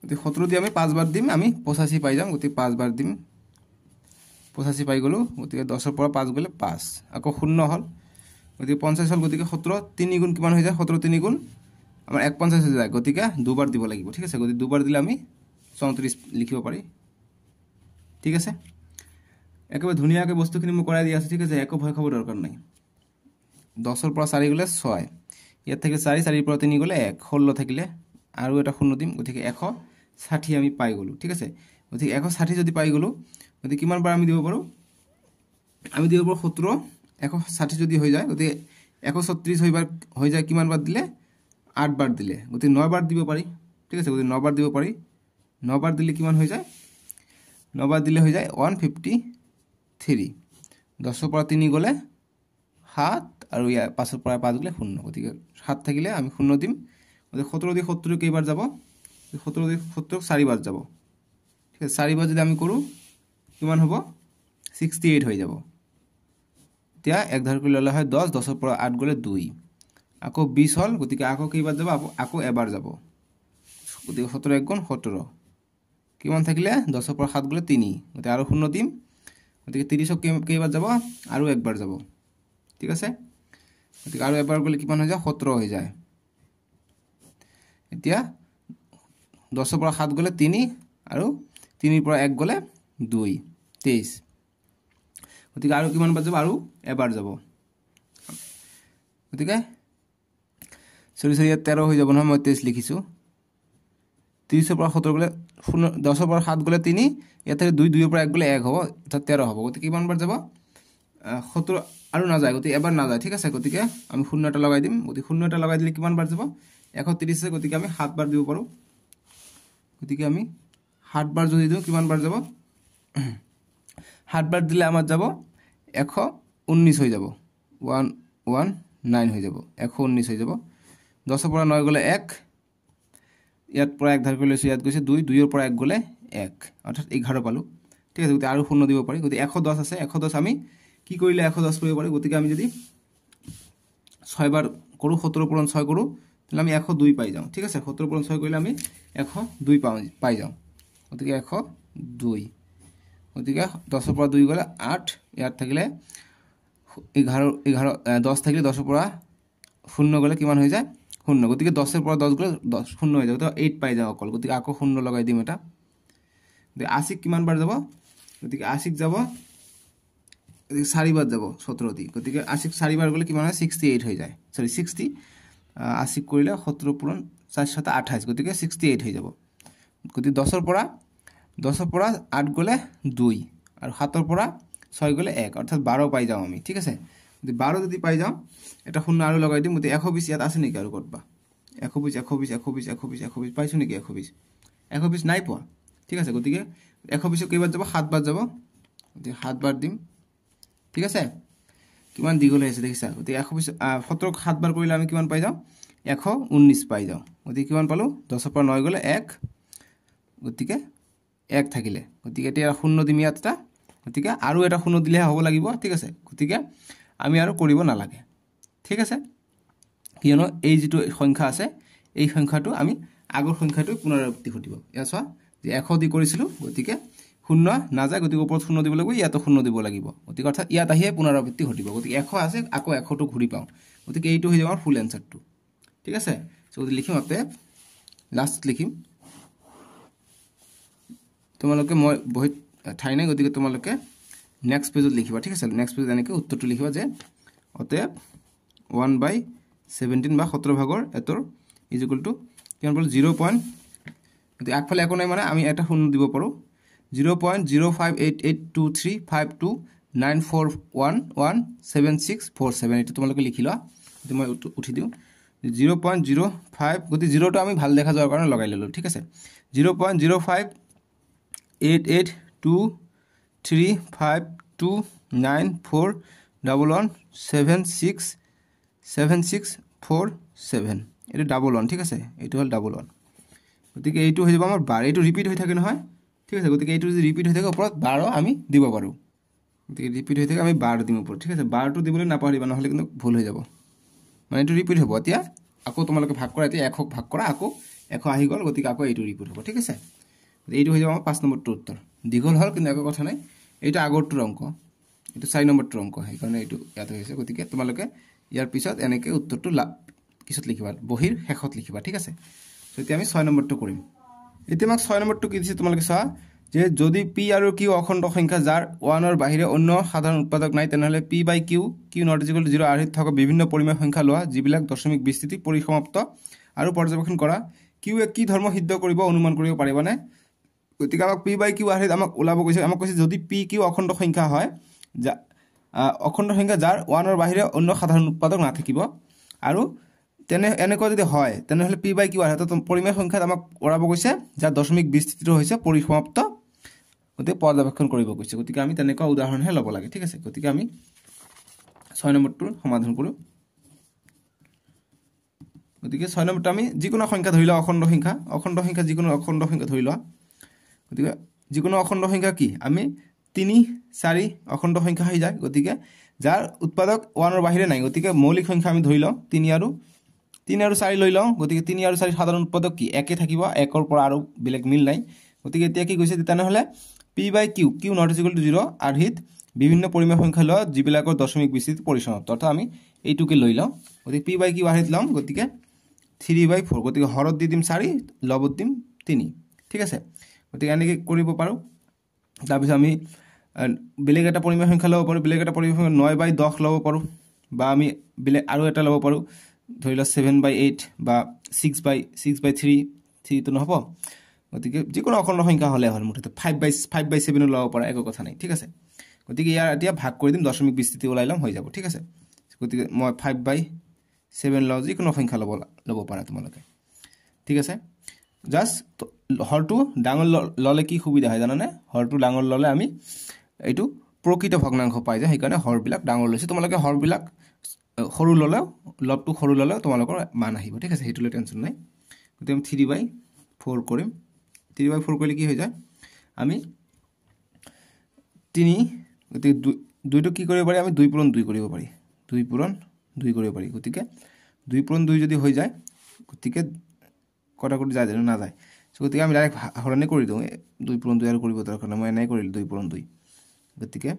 গতিকে সত্তৰ দি আমি পাঁচবাৰ দিম আমি পঁচাশী পাই যাওঁ গতিকে পাঁচবাৰ দিম পঁচাশী পাই গ'লোঁ গতিকে দহৰ পৰা পাঁচ গ'লে পাঁচ আকৌ শূন্য হ'ল গতিকে পঞ্চাছ হ'ল গতিকে সত্তৰ তিনিগুণ কিমান হৈ যায় সত্তৰ তিনিগুণ আমাৰ এক পঞ্চাছ হৈ যায় গতিকে দুবাৰ দিব লাগিব ঠিক আছে গতিকে দুবাৰ দিলে আমি চৌত্ৰিছ লিখিব পাৰি ঠিক আছে একেবাৰে ধুনীয়াকৈ বস্তুখিনি মই কৰাই দি আছোঁ ঠিক আছে একো ভয় খাব দৰকাৰ নাই দহৰ পৰা চাৰি গ'লে ছয় ইয়াত থাকিলে চাৰি চাৰিৰ পৰা তিনি গ'লে এক ষোল্ল থাকিলে আৰু এটা শূন্য দিম গতিকে এশ ষাঠি আমি পাই গ'লোঁ ঠিক আছে গতিকে এশ ষাঠি যদি পাই গ'লোঁ গতিকে কিমানবাৰ আমি দিব পাৰোঁ আমি দিব পাৰোঁ সোতৰ এশ ষাঠি যদি হৈ যায় গতিকে এশ ছত্ৰিছ হৈ হৈ যায় কিমানবাৰ দিলে আঠবার দিলে গতি নবার দিব পারি ঠিক আছে গতি নবার দিব পারি নবার দিলে কিমান হয়ে যায় নবার দিলে হয়ে যায় ওয়ান ফিফটি থ্রি দশের তিন গলে সাত আর পাঁচের পর পাঁচ গেলে শূন্য গতি সাত থাকলে আমি শূন্য দিম গতি সতেরো দিয়ে সত্তর কেবার যাব সতেরো দিয়ে সত্তর চারিবার যাব ঠিক আছে চারিবার যদি আমি করো কিমান হব সিক্সটি এইট হয়ে যাব এটা একধার করে ললে হয় দশ দশের পর আট গলে দুই আকৌ বিছ হ'ল গতিকে আকৌ কেইবাৰ যাব আকৌ এবাৰ যাব গতিকে সোতৰ এক গুণ সোতৰ কিমান থাকিলে দহৰ পৰা সাত গ'লে তিনি গতিকে আৰু শূন্য দিম গতিকে ত্ৰিছক কেইবাৰ যাব আৰু একবাৰ যাব ঠিক আছে গতিকে আৰু এবাৰ গ'লে কিমান হৈ যায় সোতৰ হৈ যায় এতিয়া দহৰ পৰা সাত গ'লে তিনি আৰু তিনিৰ পৰা এক গ'লে দুই তেইছ গতিকে আৰু কিমান বাৰ যাব আৰু এবাৰ যাব গতিকে চৰি চাৰি ইয়াত তেৰ হৈ যাব নহয় মই তেইছ লিখিছোঁ ত্ৰিছৰ পৰা সত্তৰ গ'লে শূন্য দহৰ পৰা সাত গ'লে তিনি ইয়াতে দুই দুইৰ পৰা এক গ'লে এক হ'ব অৰ্থাৎ তেৰ হ'ব গতিকে কিমানবাৰ যাব সত্তৰ আৰু নাযায় গতিকে এবাৰ নাযায় ঠিক আছে গতিকে আমি শূন্য এটা লগাই দিম গতিকে শূন্য এটা লগাই দিলে কিমান বাৰ যাব এশ ত্ৰিছ আছে গতিকে আমি সাত বাৰ দিব পাৰোঁ গতিকে আমি সাত বাৰ যদি দিওঁ কিমানবাৰ যাব সাত বাৰ দিলে আমাৰ যাব এশ ঊনৈছ হৈ যাব ওৱান ওৱান নাইন হৈ যাব এশ ঊনৈছ হৈ যাব দহৰ পৰা নয় গ'লে এক ইয়াত পৰা এক ধাৰ কৰি লৈছোঁ ইয়াত গৈছে দুই দুইৰ পৰা এক গ'লে এক অৰ্থাৎ এঘাৰ পালোঁ ঠিক আছে গতিকে আৰু শূন্য দিব পাৰি গতিকে এশ দহ আছে এশ দহ আমি কি কৰিলে এশ দহ কৰিব পাৰি গতিকে আমি যদি ছয় বাৰ কৰোঁ সত্তৰ পূৰণ ছয় কৰোঁ তেতিয়াহ'লে আমি এশ দুই পাই যাওঁ ঠিক আছে সত্তৰ পূৰণ ছয় কৰিলে আমি এশ দুই পাওঁ পাই যাওঁ গতিকে এশ দুই গতিকে দহৰ পৰা দুই গ'লে আঠ ইয়াত থাকিলে এঘাৰ এঘাৰ দহ থাকিলে দহৰ পৰা শূন্য গ'লে কিমান হৈ যায় শূন্য গতিকে দহৰ পৰা দহ গ'লে দহ শূন্য হৈ যাব তো এইট পাই যাওঁ অকল গতিকে আকৌ শূন্য লগাই দিম এটা গতিকে আশীক কিমানবাৰ যাব গতিকে আশিক যাব গতিকে চাৰিবাৰ যাব সোতৰ দি গতিকে আশিক চাৰিবাৰ গ'লে কিমান হয় ছিক্সটি এইট হৈ যায় চৰি ছিক্সটি আশিক কৰিলে সোতৰ পূৰণ চাৰি চাৰিশত আঠাইছ গতিকে ছিক্সটি এইট হৈ যাব গতিকে দহৰ পৰা দহৰ পৰা আঠ গ'লে দুই আৰু সাতৰ পৰা ছয় গ'লে এক অৰ্থাৎ বাৰ পাই যাওঁ আমি ঠিক আছে বাৰ যদি পাই যাওঁ এটা শূন্য আৰু লগাই দিম গতিকে এশ বিছ ইয়াত আছে নেকি আৰু ক'তবা এশ বিছ এশ বিছ এশ বিছ এশ বিছ এশ বিছ পাইছোঁ নেকি এশ বিছ এশ বিছ নাই পোৱা ঠিক আছে গতিকে এশ বিছত কেইবাৰ যাব সাত বাৰ যাব গতিকে সাত বাৰ দিম ঠিক আছে কিমান দীঘল হৈ আছে দেখিছা গতিকে এশ বিছ সাত বাৰ কৰিলে আমি কিমান পাই যাওঁ এশ ঊনৈছ পাই যাওঁ গতিকে কিমান পালোঁ দহৰ পৰা নয় গ'লে এক গতিকে এক থাকিলে গতিকে এতিয়া শূন্য দিম ইয়াত এটা গতিকে আৰু এটা শূন্য দিলেহে হ'ব লাগিব ঠিক আছে গতিকে আমি আৰু কৰিব নালাগে ঠিক আছে কিয়নো এই যিটো সংখ্যা আছে এই সংখ্যাটো আমি আগৰ সংখ্যাটো পুনৰাবৃত্তি ঘটিব এয়া চোৱা যে এশ দি কৰিছিলোঁ গতিকে শূন্য নাযায় গতিকে ওপৰত শূন্য দিব লাগিব ইয়াতো শূন্য দিব লাগিব গতিকে অৰ্থাৎ ইয়াত আহিয়ে পুনৰাবৃত্তি ঘটিব গতিকে এশ আছে আকৌ এশটো ঘূৰি পাওঁ গতিকে এইটো হৈ যাব আমাৰ ফুল এনচাৰটো ঠিক আছে চ' গতিকে লিখিম আপে লাষ্ট লিখিম তোমালোকে মই বহুত ঠাই নাই গতিকে তোমালোকে নেক্সট পেজত লিখিবা ঠিক আছে নেক্সট পেজত এনেকৈ উত্তৰটো লিখিবা যে অতে ওৱান বাই ছেভেণ্টিন বা সোতৰ ভাগৰ এটৰ ইজিকুৱেল টু কিমান পালোঁ জিৰ' পইণ্ট আগফালে একো নাই মানে আমি এটা শূন্য দিব পাৰোঁ zero' point zero' five eight eight two three five two nine four one one seven six four seven এইটো তোমালোকে লিখি লোৱা এইটো মই উঠি দিওঁ জিৰ' পইণ্ট জিৰ' ফাইভ গতিকে জিৰ'টো আমি ভাল দেখা যোৱাৰ কাৰণে লগাই ল'লোঁ ঠিক আছে zero' point zero' five eight eight two three five two nine four double one seven six seven six four seven এইটো ডাবল ওৱান ঠিক আছে এইটো হ'ল ডাবল ওৱান গতিকে এইটো হৈ যাব আমাৰ বাৰ এইটো ৰিপিট হৈ থাকে নহয় ঠিক আছে গতিকে এইটো যদি ৰিপিট হৈ থাকে ওপৰত বাৰ আমি দিব পাৰোঁ গতিকে ৰিপিট হৈ থাকে আমি বাৰ দিম ওপৰত ঠিক আছে বাৰটো দিবলৈ নাপাহৰিবা নহ'লে কিন্তু ভুল হৈ যাব মানে এইটো ৰিপিট হ'ব এতিয়া আকৌ তোমালোকে ভাগ কৰা এতিয়া এশক ভাগ কৰা আকৌ এশ আহি গ'ল গতিকে আকৌ এইটো ৰিপিট হ'ব ঠিক আছে এইটো হৈ যাব আমাৰ পাঁচ নম্বৰটোৰ উত্তৰ দীঘল হ'ল কিন্তু একো কথা নাই এইটো আগৰটোৰ অংক এইটো চাৰি নম্বৰটোৰ অংক সেইকাৰণে এইটো ইয়াতে হৈছে গতিকে তোমালোকে ইয়াৰ পিছত এনেকৈ উত্তৰটো লাভ পিছত লিখিবা বহিৰ শেষত লিখিবা ঠিক আছে চ' এতিয়া আমি ছয় নম্বৰটো কৰিম এতিয়া আমাক ছয় নম্বৰটো কি দিছে তোমালোকে চোৱা যে যদি পি আৰু কিউ অখণ্ড সংখ্যা যাৰ ওৱানৰ বাহিৰে অন্য সাধাৰণ উৎপাদক নাই তেনেহ'লে p by q q not equal zero' আৰ্হিত থকা বিভিন্ন পৰিমাণ সংখ্যা লোৱা যিবিলাক দশমিক বিস্তৃতি পৰিসমাপ্ত আৰু পৰ্যবেক্ষণ কৰা কিউৱে কি ধৰ্ম সিদ্ধ কৰিব অনুমান কৰিব পাৰিবনে গতিকে আমাক পি বাই কিউ আৰ আমাক ওলাব কৈছে আমাক কৈছে যদি পি কিউ অখণ্ড সংখ্যা হয় যা অখণ্ড সংখ্যা যাৰ ওৱানৰ বাহিৰে অন্য সাধাৰণ উৎপাদক নাথাকিব আৰু তেনে এনেকুৱা যদি হয় তেনেহ'লে পি বাই কিউ আৰ তাত পৰিমেয় সংখ্যাত আমাক ওলাব কৈছে যাৰ দশমিক বিস্তৃত হৈছে পৰিসমাপ্ত গতিকে পৰ্যবেক্ষণ কৰিব কৈছে গতিকে আমি তেনেকুৱা উদাহৰণহে ল'ব লাগে ঠিক আছে গতিকে আমি ছয় নম্বৰটোৰ সমাধান কৰোঁ গতিকে ছয় নম্বৰটো আমি যিকোনো সংখ্যা ধৰি লোৱা অখণ্ড সংখ্যা অখণ্ড সংখ্যা যিকোনো অখণ্ড সংখ্যা ধৰি লোৱা গতিকে যিকোনো অখণ্ড সংখ্যা কি আমি তিনি চাৰি অখণ্ড সংখ্যা আহি যায় গতিকে যাৰ উৎপাদক ওৱানৰ বাহিৰে নাই গতিকে মৌলিক সংখ্যা আমি ধৰি লওঁ তিনি আৰু তিনি আৰু চাৰি লৈ লওঁ গতিকে তিনি আৰু চাৰি সাধাৰণ উৎপাদক কি একে থাকিব একৰ পৰা আৰু বেলেগ মিল নাই গতিকে এতিয়া কি কৈছে তেতিয়াহ'লে p by q q not equal to zero' আৰ্হিত বিভিন্ন পৰিমাণ সংখ্যা লোৱা যিবিলাকৰ দশমিক বিস্তৃত পৰিচনত অৰ্থাৎ আমি এইটোকে লৈ লওঁ গতিকে পি বাই কিউ আৰ্হিত ল'ম গতিকে থ্ৰী বাই ফ'ৰ গতিকে হৰত দি দিম চাৰি লবত দিম তিনি ঠিক আছে গতিকে এনেকৈ কৰিব পাৰোঁ তাৰপিছত আমি বেলেগ এটা পৰিমাণ সংখ্যা ল'ব পাৰোঁ বেলেগ এটা পৰিমাণ সংখ্যা নয় বাই দহ ল'ব পাৰোঁ বা আমি বেলেগ আৰু এটা ল'ব পাৰোঁ ধৰি লওক ছেভেন বাই এইট বা six by six by three থ্ৰীটো নহ'ব গতিকে যিকোনো অখণ্ড সংখ্যা হ'লে হ'ল মুঠতে ফাইভ বাই ফাইভ বাই ছেভেনো ল'ব পাৰে একো কথা নাই ঠিক আছে গতিকে ইয়াৰ এতিয়া ভাগ কৰি দিম দশমিক বিস্তৃতি ওলাই ল'ম হৈ যাব ঠিক আছে গতিকে মই ফাইভ বাই ছেভেন লওঁ যিকোনো সংখ্যা ল'ব ল'ব পাৰা তোমালোকে ঠিক আছে জাষ্ট হৰটো ডাঙৰ ল'লে কি সুবিধা হয় জানানে হৰটো ডাঙৰ ল'লে আমি এইটো প্ৰকৃত ভগ্নাংশ পাই যায় সেইকাৰণে হৰবিলাক ডাঙৰ লৈছে তোমালোকে হৰবিলাক সৰু ল'লেও লভটো সৰু ল'লেও তোমালোকৰ মান আহিব ঠিক আছে সেইটোলৈ লৈ টেনশ্যন নাই গতিকে আমি থ্ৰী বাই ফ'ৰ কৰিম থ্ৰী বাই ফ'ৰ কৰিলে কি হৈ যায় আমি তিনি গতিকে দুই দুইটো কি কৰিব পাৰি আমি দুই পূৰণ দুই কৰিব পাৰি দুই পূৰণ দুই কৰিব পাৰি গতিকে দুই পূৰণ দুই যদি হৈ যায় গতিকে কটাকটি যায় যেন না যায় সো গতিকে আমি ডাইরেক্ট হৰণে কৰি দিওঁ দুই পূৰণ দুই আৰু কৰিব দৰকাৰ নাই মই এনেই কৰিলোঁ দুই পূৰণ দুই গতিকে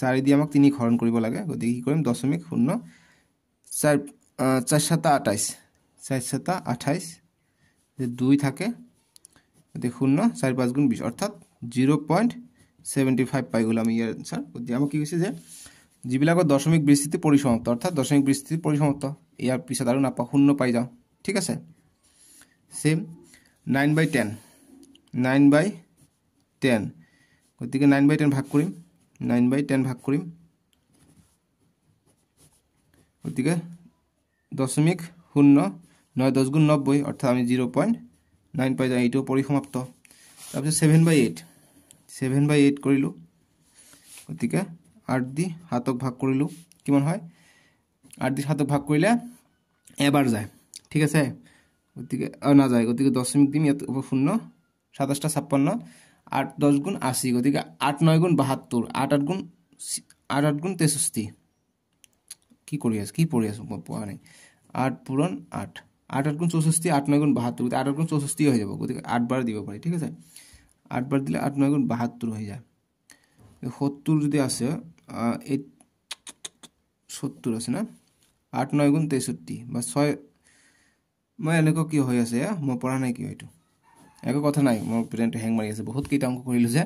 চাৰি দি আমাক তিনিক হৰণ কৰিব লাগে গতিকে কি কৰিম দশমিক শূন্য চাৰি চাৰি সাতা আঠাইছ চাৰি সাতা আঠাইছ দুই থাকে গতিকে শূন্য চাৰি পাঁচ গুণ বিছ অৰ্থাৎ জিৰ' পইণ্ট ছেভেণ্টি ফাইভ পাই গ'ল আমি ইয়াৰ এনচাৰ গতিকে আমাক কি কৈছে যে যিবিলাকৰ দশমিক বিস্তৃতি পৰিসমাপ্ত অৰ্থাৎ দশমিক বিস্তৃতি পৰিসমাপ্ত ইয়াৰ পিছত আৰু নাপাওঁ শূন্য পাই যাওঁ ঠিক আছে same nine by ten nine by ten गति के नाइन बै टेन भाग कर नाइन बै टेन भाग कर गति के दशमिक शून्य न दस गुण नब्बे अर्थात आम जिरो पॉइंट नाइन पाई जाए यू परसम्त सेभेन बट सेभेन बट कर गति के आठ दि सतक भाग कर आठ दि सतक भाग कर ठीक है গতিকে না যায় গতিকে দশমিক দিম ইয়াত শূন্য সাতাশটা ছাপ্পান্ন আট দশ গুণ আশি গতিকে আট নয় গুণ বাহাত্তর আট আট গুণ আট আট গুণ তেষষ্ঠি কি কৰি আছে কি পড়ি আছোঁ পোৱা নাই আট পূরণ আঠ আট আট গুণ চৌষষ্ঠি আট নয় গুণ বাহাত্তর আট আট গুণ চৌষষ্টি হৈ যাব গতিকে আটবাৰ দিব পাৰি ঠিক আছে আটবাৰ দিলে আট নয় গুণ বাহাত্তর হৈ যায় সত্তৰ যদি আছে এই সত্তৰ আছে না আট নয় গুণ তেষট্টি বা ছয় মই এনেকুৱা কিয় হৈ আছে মই পৰা নাই কিয় এইটো একো কথা নাই মোৰ প্ৰেজেণ্টটো হেং মাৰি আছে বহুত কেইটা অংক কৰিলোঁ যে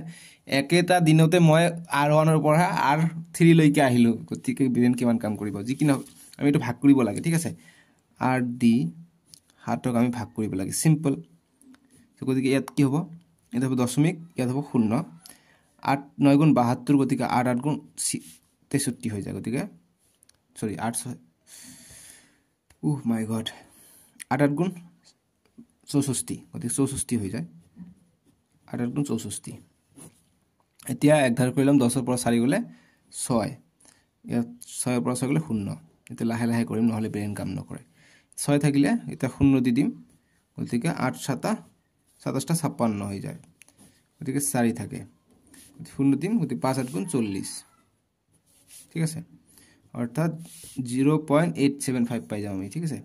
একেটা দিনতে মই আৰ ওৱানৰ পৰা আৰ থ্ৰীলৈকে আহিলোঁ গতিকে ব্ৰেইন কিমান কাম কৰিব যি কি নহওক আমি এইটো ভাগ কৰিব লাগে ঠিক আছে আৰ ডি সাতক আমি ভাগ কৰিব লাগে চিম্পল গতিকে ইয়াত কি হ'ব ইয়াত হ'ব দশমিক ইয়াত হ'ব শূন্য আঠ নয় গুণ বাহাত্তৰ গতিকে আঠ আঠ গুণ তেষষ্ঠি হৈ যায় গতিকে চৰি আঠ ছয় উহ মাই গড আট গুণ চৌষষ্ঠি গতিকে চৌষষ্ঠি হৈ যায় আট গুণ চৌষষ্ঠি এতিয়া একধাৰ কৰিলাম দহৰ পৰা চাৰি গ'লে ছয় ইয়াত ছয়ৰ পৰা ছয় গ'লে শূন্য এতিয়া লাহে লাহে কৰিম নহ'লে ব্ৰেইন কাম নকৰে ছয় থাকিলে এতিয়া শূন্য দি দিম গতিকে আঠ সাতা সাতাশটা ছাপ্পান্ন হৈ যায় গতিকে চাৰি থাকে শূন্য দিম গতিকে পাঁচ আট গুণ চল্লিশ ঠিক আছে অর্থাৎ zero point eight seven five পাই যাবো আমি ঠিক আছে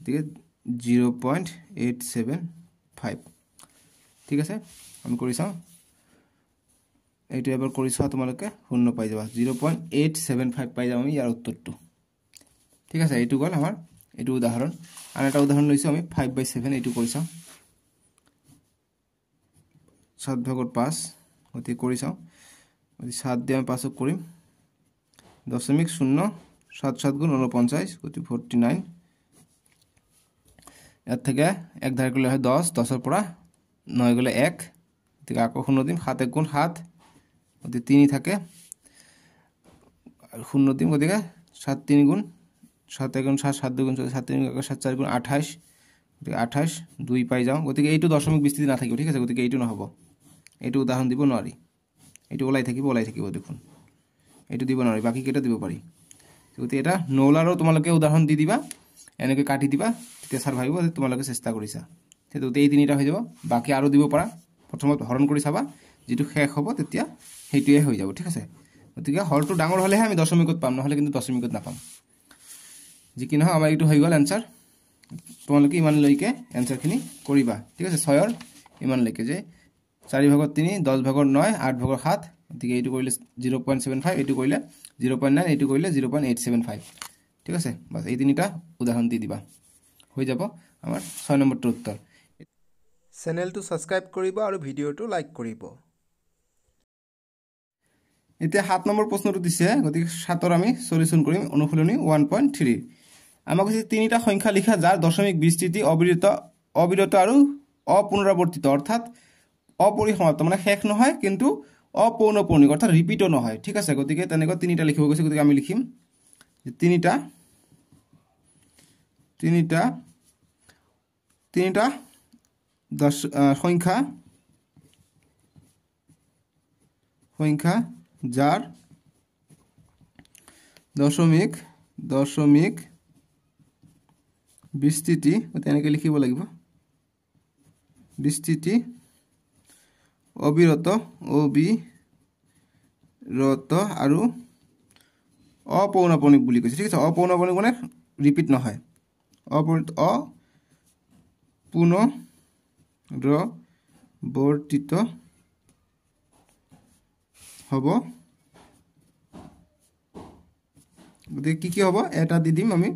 গতিকে zero' point eight seven five ঠিক আছে আমি কৰি চাওঁ এইটো এবাৰ কৰি চোৱা তোমালোকে শূন্য পাই যাবা zero' point eight seven five পাই যাম আমি ইয়াৰ উত্তৰটো ঠিক আছে এইটো গ'ল আমাৰ এইটো উদাহৰণ আন এটা উদাহৰণ লৈছোঁ আমি ফাইভ বাই ছেভেন এইটো কৰি চাওঁ সাত ভাগত পাঁচ গতিকে কৰি চাওঁ গতিকে সাত দিয়ে আমি পাঁচক কৰিম দশমিক শূন্য সাত সাত গুণ ঊনপঞ্চাছ গতিকে ফৰ্টি নাইন এর থেকে এক ধারে করলে হয় দশ দশের পড়া নয় গেলে এক থেকে আঁকো শূন্য দিম সাত এক গুণ সাত গতিকে তিনি থাকে শূন্য দিম গতিকে সাত তিনি গুণ সাত এক গুণ সাত সাত দুই গুণ সাত তিন গুণ সাত চার গুণ আঠাইশ গতিকে আঠাইশ দুই পাই যাওঁ গতিকে এইটো দশমিক বিস্তৃতি নাথাকিব ঠিক আছে গতিকে এইটো নহ'ব এইটো উদাহৰণ দিব নোৱাৰি এইটো ওলাই থাকিব ওলাই থাকিব দেখোন এইটো দিব নোৱাৰি বাকীকেইটা দিব পাৰি গতিকে এটা নৌলাৰো তোমালোকে উদাহৰণ দি দিবা এনেকৈ কাটি দিবা তেতিয়া ছাৰ ভাবিব যে তোমালোকে চেষ্টা কৰিছা সেইটো গোটেই এই তিনিটা হৈ যাব বাকী আৰু দিব পাৰা প্ৰথমত হৰণ কৰি চাবা যিটো শেষ হ'ব তেতিয়া সেইটোৱে হৈ যাব ঠিক আছে গতিকে হলটো ডাঙৰ হ'লেহে আমি দশমিকত পাম নহ'লে কিন্তু দশমিকত নাপাম যি কি নহয় আমাৰ এইটো হৈ গ'ল এনচাৰ তোমালোকে ইমানলৈকে এনচাৰখিনি কৰিবা ঠিক আছে ছয়ৰ ইমানলৈকে যে চাৰি ভাগৰ তিনি দহ ভাগৰ নয় আঠ ভাগৰ সাত গতিকে এইটো কৰিলে জিৰ' পইণ্ট ছেভেন ফাইভ এইটো কৰিলে জিৰ' পইণ্ট নাইন এইটো কৰিলে zero' point eight seven five ঠিক আছে বাছ এই তিনিটা উদাহৰণ দি দিবা হৈ যাব আমাৰ ছয় নম্বৰটো উত্তৰ চেনেলটো ছাবস্ক্ৰাইব কৰিব আৰু ভিডিঅ'টো লাইক কৰিব এতিয়া সাত নম্বৰ প্ৰশ্নটো দিছে গতিকে সাতৰ আমি চলিউশ্যন কৰিম অনুশীলনী ওৱান পইণ্ট থ্ৰী আমাক কৈছে তিনিটা সংখ্যা লিখা যাৰ দশমিক বিস্তৃতি অবিৰত অবিৰত আৰু অপুনৰাৱৰ্তিত অৰ্থাৎ অপৰিসমাপ্ত মানে শেষ নহয় কিন্তু অপৌনপৌনিক অৰ্থাৎ ৰিপিটো নহয় ঠিক আছে গতিকে তেনেকুৱা তিনিটা লিখিব গৈছে গতিকে আমি লিখিম তিনিটা তিনিটা তিনটা দশ সংখ্যা সংখ্যা যার দশমিক দশমিক বিস্তৃতি তেনেকৈ লিখিব লাগিব বিস্তৃতি অবিৰত অবিৰত আৰু অপৌনাপনিক বুলি কৈছে ঠিক আছে অপৌনাপনিক মানে ৰিপিট নহয় অপৰিত অ পুনৰ্বৰ্তিত হ'ব গতিকে কি কি হ'ব এটা দি দিম আমি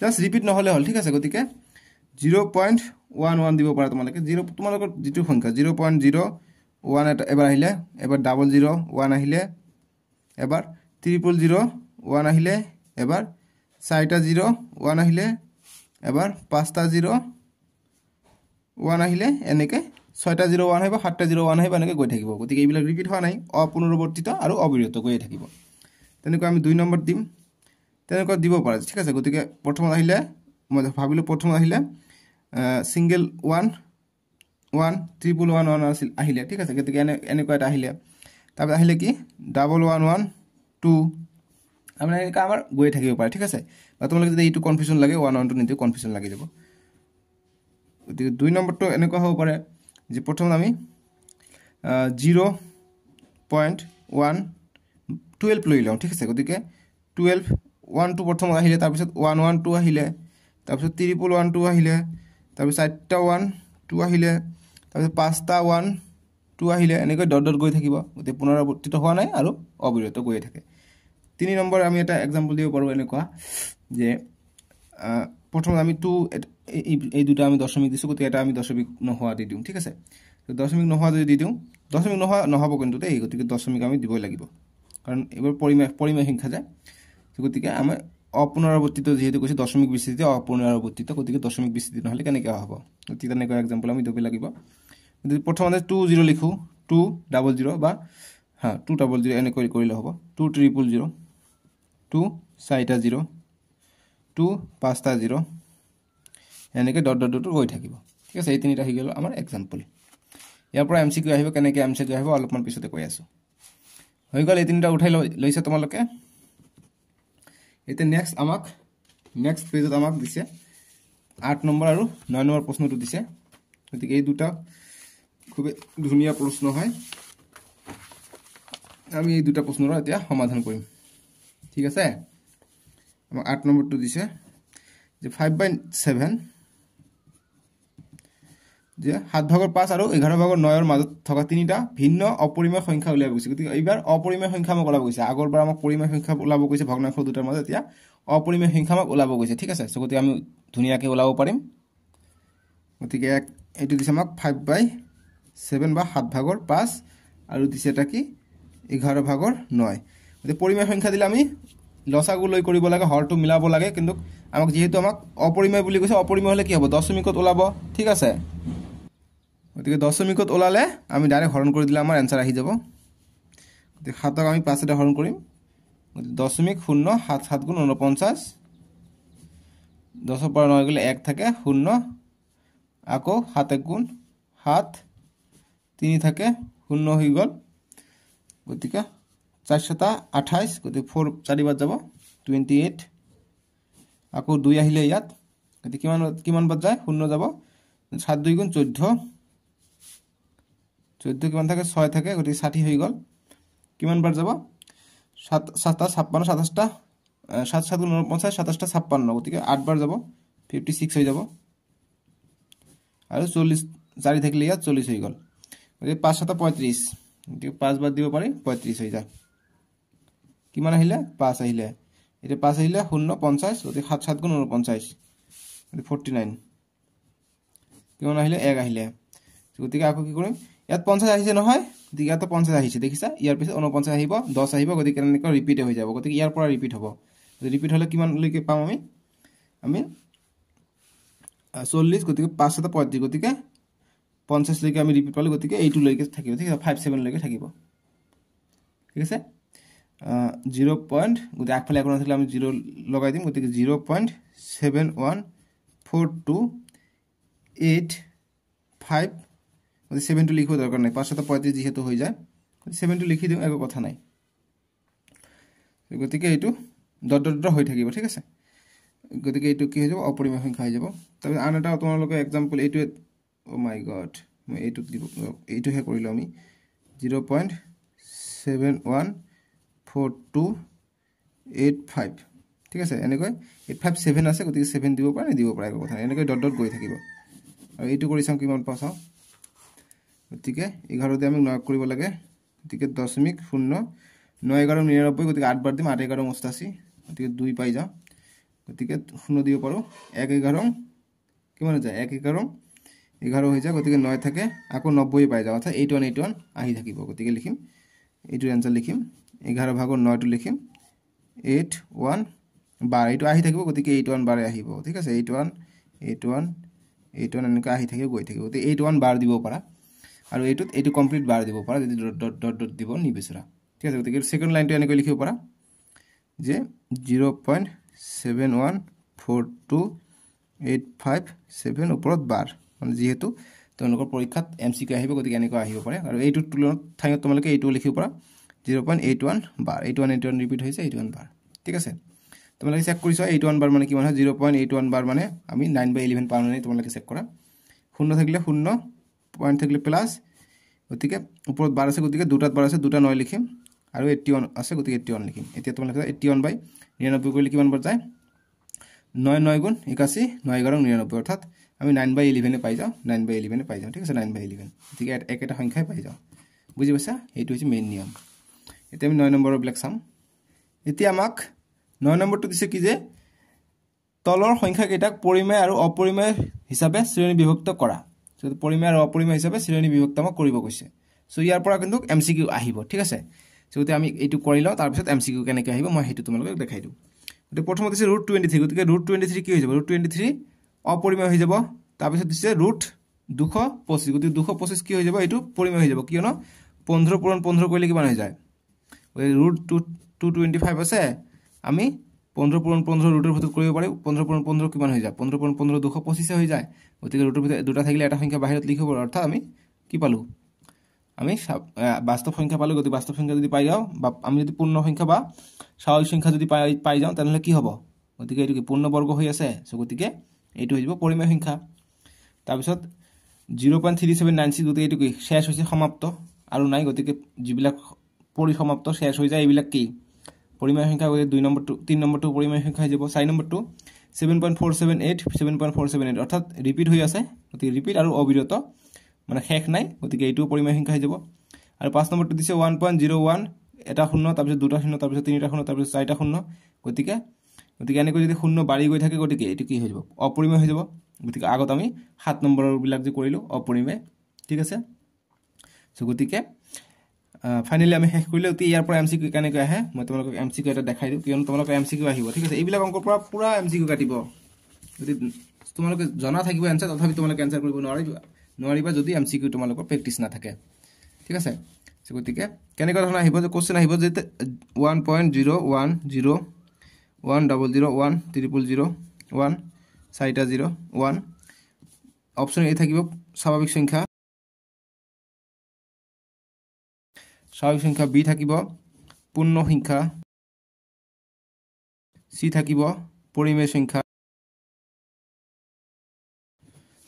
জাষ্ট ৰিপিট নহ'লে হ'ল ঠিক আছে গতিকে জিৰ' পইণ্ট ওৱান ওৱান দিব পাৰা তোমালোকে জিৰ' তোমালোকৰ যিটো সংখ্যা জিৰ' পইণ্ট জিৰ' ওৱান এটা এবাৰ আহিলে এবাৰ ডাবল জিৰ' ওৱান আহিলে এবাৰ ত্ৰিপল জিৰ' ওৱান আহিলে এবাৰ চাৰিটা জিৰ' ওৱান আহিলে এবাৰ পাঁচটা জিৰ' ওৱান আহিলে এনেকৈ ছয়টা জিৰ' ওৱান আহিব সাতটা জিৰ' ওৱান আহিব এনেকৈ গৈ থাকিব গতিকে এইবিলাক ৰিপিট হোৱা নাই অপুনৰৱৰ্তিত আৰু অবিৰত গৈয়ে থাকিব তেনেকুৱা আমি দুই নম্বৰ দিম তেনেকুৱা দিব পাৰে ঠিক আছে গতিকে প্ৰথমত আহিলে মই ভাবিলোঁ প্ৰথমত আহিলে single one one triple one one আছিল আহিলে ঠিক আছে গতিকে এনে এনেকুৱা এটা আহিলে তাৰপিছত আহিলে কি ডাবল ওৱান ওৱান টু আপোনাৰ এনেকুৱা আমাৰ গৈয়ে থাকিব পাৰে ঠিক আছে বা তোমালোকে যদি এইটো কনফিউজন লাগে ওৱান ওৱানটো নিদিওঁ কনফিউজন লাগি যাব গতিকে দুই নম্বৰটো এনেকুৱা হ'ব পাৰে যে প্ৰথম আমি জিৰ' পইণ্ট ওৱান টুৱেল্ভ লৈ লওঁ ঠিক আছে গতিকে টুৱেল্ভ টু প্ৰথম আহিলে তাৰপিছত ওৱান ওৱান টু আহিলে তাৰপিছত ত্ৰিপুল ওৱান টু আহিলে তাৰপিছত চাৰিটা ওৱান টু আহিলে তাৰপিছত পাঁচটা ওৱান টু আহিলে এনেকৈ দৰ দৰ গৈ থাকিব গতিকে পুনৰাৱৰ্তিত হোৱা নাই আৰু অবিৰত গৈয়ে থাকে তিনি নম্বৰ আমি এটা একজাম্পল দিব পাৰোঁ এনেকুৱা যে প্ৰথম আমি টু এই এই দুটা আমি দশমিক দিছোঁ গতিকে এটা আমি দশমিক নোহোৱা দি দিওঁ ঠিক আছে দশমিক নোহোৱা যদি দি দিওঁ দশমিক নোহোৱা নহ'ব কিন্তু দেই গতিকে দশমিক আমি দিবই লাগিব কাৰণ এইবোৰ পৰিমাহ পৰিমাহ সংখ্যা যায় গতিকে আমি অপুনৰাৱৰ্তিত যিহেতু কৈছে দশমিক বিস্তৃতি অপুনৰাৱৰ্তিত গতিকে দশমিক বিস্তৃতি নহ'লে কেনেকৈ হ'ব গতিকে তেনেকুৱা এক্সাম্পল আমি দিব লাগিব গতিকে প্ৰথমতে টু জিৰ' লিখোঁ টু ডাবল জিৰ' বা হা টু ডাবল জিৰ' এনেকৈ কৰিলে হ'ব টু ট্ৰিপুল জিৰ' টু চাৰিটা জিৰ' টু পাঁচটা জিৰ' এনেকৈ ডট ডট ডট গৈ থাকিব ঠিক আছে এই তিনিটা হৈ গ'ল আমাৰ এক্সাম্পল ইয়াৰ পৰা এম চি কিউ আহিব কেনেকৈ এম চি কিউ আহিব অলপমান পিছতে কৈ আছোঁ হৈ গ'ল এই তিনিটা উঠাই লৈ লৈছে তোমালোকে এতিয়া নেক্সট আমাক নেক্সট পেজত আমাক দিছে আঠ নম্বৰ আৰু ন নম্বৰ প্ৰশ্নটো দিছে গতিকে এই দুটা খুবেই ধুনীয়া প্ৰশ্ন হয় আমি এই দুটা প্ৰশ্নৰ এতিয়া সমাধান কৰিম ঠিক আছে আমাক আঠ নম্বৰটো দিছে যে ফাইভ বাই ছেভেন যে সাত ভাগৰ পাঁচ আৰু এঘাৰ ভাগৰ নয়ৰ মাজত থকা তিনিটা ভিন্ন অপৰিমেয় সংখ্যা ওলাব গৈছে গতিকে এইবাৰ অপৰিমেয় সংখ্যা আমাক ওলাব গৈছে আগৰ পৰা আমাক পৰিমেয় সংখ্যা ওলাব গৈছে ভগ্নাংশ দুটাৰ মাজত এতিয়া অপৰিমেয় সংখ্যা আমাক ওলাব গৈছে ঠিক আছে চ' গতিকে আমি ধুনীয়াকৈ ওলাব পাৰিম গতিকে এইটো দিছে আমাক ফাইভ বাই ছেভেন বা সাত ভাগৰ পাঁচ আৰু দিছে এটা কি এঘাৰ ভাগৰ নয় গতিকে পৰিমেয় সংখ্যা দিলে আমি লচাগু লৈ কৰিব লাগে হৰটো মিলাব লাগে কিন্তু আমাক যিহেতু আমাক অপৰিমেয় বুলি কৈছে অপৰিমেয় হ'লে কি হ'ব দশমিকত ওলাব ঠিক আছে গতিকে দশমিকত ওলালে আমি ডাইরেক্ট হৰণ কৰি দিলে আমাৰ এনচাৰ আহি যাব গতিকে সাতক আমি পাঁচেৰে হৰণ কৰিম গতিকে দশমিক শূন্য সাত সাত গুণ ঊনপঞ্চাছ দশৰ পৰা নয় গ'লে এক থাকে শূন্য আকৌ সাত এক গুণ সাত তিনি থাকে শূন্য হৈ গ'ল গতিকে চাৰি ছটা আঠাইছ গতিকে ফ'ৰ চাৰিবাৰ যাব টুৱেণ্টি এইট আকৌ দুই আহিলে ইয়াত গতিকে কিমান কিমান বাদ যায় শূন্য যাব সাত দুই গুণ চৈধ্য চৈধ্য কিমান থাকে ছয় থাকে গতিকে ষাঠি হৈ গ'ল কিমানবাৰ যাব সাত সাতটা ছাপ্পান্ন সাতাইছটা সাত সাত ঊনপঞ্চাছ সাতাইছটা ছাপ্পান্ন গতিকে আঠবাৰ যাব ফিফটি ছিক্স হৈ যাব আৰু চল্লিছ চাৰি থাকিলে ইয়াত চল্লিছ হৈ গ'ল গতিকে পাঁচ সাতটা পঁয়ত্ৰিছ গতিকে পাঁচবাৰ দিব পাৰি পঁয়ত্ৰিছ হৈ যায় কিমান আহিলে পাঁচ আহিলে এতিয়া পাঁচ আহিলে শূন্য পঞ্চাছ গতিকে সাত সাত গুণ ঊনপঞ্চাছ গতিকে ফৰ্টি নাইন কিমান আহিলে এক আহিলে গতিকে আকৌ কি কৰিম ইয়াত পঞ্চাছ আহিছে নহয় গতিকে ইয়াতো পঞ্চাছ আহিছে দেখিছা ইয়াৰ পিছত ঊনপঞ্চাছ আহিব দহ আহিব গতিকে এনেকৈ ৰিপিট হৈ যাব গতিকে ইয়াৰ পৰা ৰিপিট হ'ব ৰিপিট হ'লে কিমানলৈকে পাম আমি আমি চল্লিছ গতিকে পাঁচ এটা পঁয়ত্ৰিছ গতিকে পঞ্চাছলৈকে আমি ৰিপিট পালোঁ গতিকে এইটোলৈকে থাকিব ঠিক আছে ফাইভ ছেভেনলৈকে থাকিব ঠিক আছে জিৰ' পইণ্ট গতিকে আগফালে একো নাছিলে আমি জিৰ' লগাই দিম গতিকে zero' point seven one four two eight five গতিকে ছেভেনটো লিখিব দৰকাৰ নাই পাঁচশো পঁয়ত্রিশ যিহেতু হৈ যায় গতিকে ছেভেনটো লিখি দিওঁ একো কথা নাই গতিকে এইটো দত হৈ থাকিব ঠিক আছে গতিকে এইটো কি হৈ যাব অপরিমেয় সংখ্যা হৈ যাব তাৰপিছত আন এটা তোমালোকে এক্সাম্পল এইটোৱে অ' মাই গড মই এইটোক দিব এইটহে কৰল আমি zero' point seven one four two eight five ঠিক আছে এনেকৈ এইট ফাইভ ছেভেন আছে গতিকে ছেভেন দিব পারে দিব পারে একো কথা নাই এনেকৈ দত দত গিয়ে থাকবে আর এই করে চাও কি পাওয়া চাও গতিকে এঘাৰতে আমি লগ কৰিব লাগে গতিকে দশমিক শূন্য ন এঘাৰ নিৰানব্বৈ গতিকে আঠবাৰ দিম আঠ এঘাৰ অষ্টাশী গতিকে দুই পাই যাওঁ গতিকে শূন্য দিব পাৰোঁ এক এঘাৰ কিমান হৈ যায় এক এঘাৰ এঘাৰ হৈ যায় গতিকে নয় থাকে আকৌ নব্বৈ পাই যাওঁ অৰ্থাৎ এইট ওৱান এইট ওৱান আহি থাকিব গতিকে লিখিম এইটোৰ এনচাৰ লিখিম এঘাৰ ভাগৰ নয়টো লিখিম এইট ওৱান বাৰ এইটো আহি থাকিব গতিকে এইট ওৱান বাৰে আহিব ঠিক আছে eight one eight one eight one এনেকৈ আহি থাকিব গৈ থাকিব গতিকে এইট ওৱান বাৰ দিব পাৰা আৰু এইটোত এইটো কমপ্লিট বাৰ দিব পাৰা যদি ডট ডট ডট দিব নিবিচৰা ঠিক আছে গতিকে ছেকেণ্ড লাইনটো এনেকৈ লিখিব পাৰা যে zero' point seven one four two eight five seven ওপৰত বাৰ মানে যিহেতু তেওঁলোকৰ পৰীক্ষাত এম চি কে আহিব গতিকে এনেকুৱা আহিব পাৰে আৰু এইটো তুলনাত ঠাইত তোমালোকে এইটো লিখিব পাৰা zero' point eight one bar eight one eight one repeat হৈছে এইট ওৱান বাৰ ঠিক আছে তোমালোকে চেক কৰি চোৱা এইট ওৱান বাৰ মানে কিমান হয় zero' point eight one bar মানে আমি নাইন বাই ইলেভেন পাৰ মানে তোমালোকে চেক কৰা শূন্য থাকিলে শূন্য পইণ্ট থাকিলে প্লাছ গতিকে ওপৰত বাৰ আছে গতিকে দুটাত বাৰ আছে দুটা নয় লিখিম আৰু এইটটি ওৱান আছে গতিকে এইটটি ওৱান লিখিম এতিয়া তোমালোকে এইটটি ওৱান বাই নিৰানব্বৈ কৰিলে কিমান বাৰ যায় নয় নয় গুণ একাশী নয় এঘাৰ নিৰানব্বৈ অৰ্থাৎ আমি নাইন বাই ইলেভেনে পাই যাওঁ নাইন বাই ইলেভেনে পাই যাওঁ ঠিক আছে নাইন বাই ইলেভেন গতিকে একেটা সংখ্যাই পাই যাওঁ বুজি পাইছা এইটো হৈছে মেইন নিয়ম এতিয়া আমি নয় নম্বৰবিলাক চাম এতিয়া আমাক নয় নম্বৰটো দিছে কি যে তলৰ সংখ্যাকেইটাক পৰিমেয় আৰু অপৰিমেয় হিচাপে শ্ৰেণীবিভক্ত কৰা পৰিমেয় আৰু অপৰিমেয় হিচাপে শ্ৰেণী বিভক্তমক কৰিব কৈছে চ' ইয়াৰ পৰা কিন্তু এম চি কিউ আহিব ঠিক আছে চ' গতিকে আমি এইটো কৰি লওঁ তাৰপিছত এম চি কিউ কেনেকৈ আহিব মই সেইটো তোমালোকক দেখাই দিওঁ গতিকে প্ৰথমত দিছে ৰুট টুৱেণ্টি থ্ৰী গতিকে ৰুট টুৱেণ্টি থ্ৰী কি হৈ যাব ৰুট টুৱেণ্টি থ্ৰী অপৰিমেয় হৈ যাব তাৰপিছত দিছে ৰুট দুশ পঁচিছ গতিকে দুশ পঁচিছ কি হৈ যাব এইটো পৰিমেয় হৈ যাব কিয়নো পোন্ধৰ পূৰণ পোন্ধৰ কৰিলে কিমান হৈ যায় গতিকে root two two twenty five আছে আমি পোন্ধৰ পূৰণ পোন্ধৰ ৰুটৰ ভিতৰত কৰিব পাৰি পোন্ধৰ পূৰণ পোন্ধৰ কিমান হৈ যায় পোন্ধৰ পূৰণ পোন্ধৰ দুশ পঁচিছে হৈ যায় গতিকে ৰুটৰ ভিতৰত দুটা থাকিলে এটা সংখ্যা বাহিৰত লিখিব পাৰোঁ অৰ্থাৎ আমি কি পালোঁ আমি বাস্তৱ সংখ্যা পালোঁ গতিকে বাস্তৱ সংখ্যা যদি পাই যাওঁ বা আমি যদি পূৰ্ণ সংখ্যা বা স্বাভাৱিক সংখ্যা যদি পাই পাই যাওঁ তেনেহ'লে কি হ'ব গতিকে এইটো কি পূৰ্ণ বৰ্গ হৈ আছে চ' গতিকে এইটো হৈ যাব পৰিমেয় সংখ্যা তাৰপিছত zero' point three seven nine six গতিকে এইটো কি শেষ হৈছে সমাপ্ত আৰু নাই গতিকে যিবিলাক পৰিসমাপ্ত শেষ হৈ যায় এইবিলাক কি পৰিমাণ সংখ্যা গৈছে দুই নম্বৰটো তিনি নম্বৰটো পৰিমাণ সংখ্যা হৈ যাব চাৰি নম্বৰটো seven point four seven eight seven point four seven eight অৰ্থাৎ ৰিপিট হৈ আছে গতিকে ৰিপিট আৰু অবিৰত মানে শেষ নাই গতিকে এইটোও পৰিমাণ সংখ্যা হৈ যাব আৰু পাঁচ নম্বৰটো দিছে ওৱান পইণ্ট জিৰ' ওৱান এটা শূন্য তাৰপিছত দুটা শূন্য তাৰপিছত তিনিটা শূন্য তাৰপিছত চাৰিটা শূন্য গতিকে গতিকে এনেকৈ যদি শূন্য বাঢ়ি গৈ থাকে গতিকে এইটো কি হৈ যাব অপৰিমেয় হৈ যাব গতিকে আগত আমি সাত নম্বৰবিলাক যে কৰিলোঁ অপৰিমেয় ঠিক আছে চ' গতিকে ফাইনেলি আমি শেষ কৰিলে এতিয়া ইয়াৰ পৰা এম চি কিউ কেনেকৈ আহে মই তোমালোকক এম চি কিউ এটা দেখাই দিওঁ কিয়নো তোমালোকৰ এম চি কিউ আহিব ঠিক আছে এইবিলাক অংকৰ পৰা পূৰা এম চি কিউ কাটিব যদি তোমালোকে জনা থাকিব এনচাৰ তথাপি তোমালোকে এনচাৰ কৰিব নোৱাৰিবা নোৱাৰিবা যদি এম চি কিউ তোমালোকৰ প্ৰেক্টিছ নাথাকে ঠিক আছে গতিকে কেনেকুৱা ধৰণৰ আহিব যে কুৱেশ্যন আহিব যে one point zero' one zero' one double zero' one triple zero' one চাৰিটা জিৰ' ওৱান অপশ্যন এই থাকিব স্বাভাৱিক সংখ্যা স্বাভাৱিক সংখ্যা বি থাকিব পূৰ্ণ সংখ্যা চি থাকিব পৰিমেয় সংখ্যা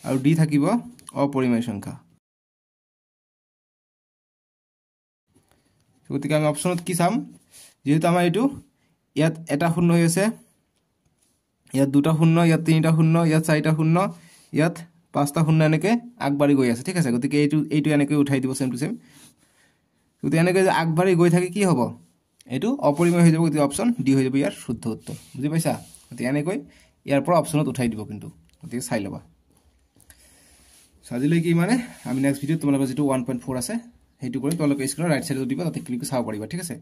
আৰু ডি থাকিব অপৰিমেয় সংখ্যা গতিকে আমি অপশনত কি চাম যিহেতু আমাৰ এইটো ইয়াত এটা শূন্য হৈ আছে ইয়াত দুটা শূন্য ইয়াত তিনিটা শূন্য ইয়াত চাৰিটা শূন্য ইয়াত পাঁচটা শূন্য এনেকৈ আগবাঢ়ি গৈ আছে ঠিক আছে গতিকে এইটো এইটো এনেকৈ উঠাই দিব সেম টু সেম গতিকে এনেকৈ যে আগবাঢ়ি গৈ থাকে কি হ'ব এইটো অপৰিমেয় হৈ যাব গতিকে অপশ্যন ডি হৈ যাব ইয়াৰ শুদ্ধ উত্তৰ বুজি পাইছা গতিকে এনেকৈ ইয়াৰ পৰা অপশ্যনত উঠাই দিব কিন্তু গতিকে চাই ল'বা আজিলৈকে ইমানে আমি নেক্সট ভিডিঅ'ত তোমালোকৰ যিটো ওৱান পইণ্ট ফ'ৰ আছে সেইটো কৰি তোমালোকে স্ক্ৰীণৰ ৰাইট চাইডত দিবা তাতে ক্লিক চাব পাৰিবা ঠিক আছে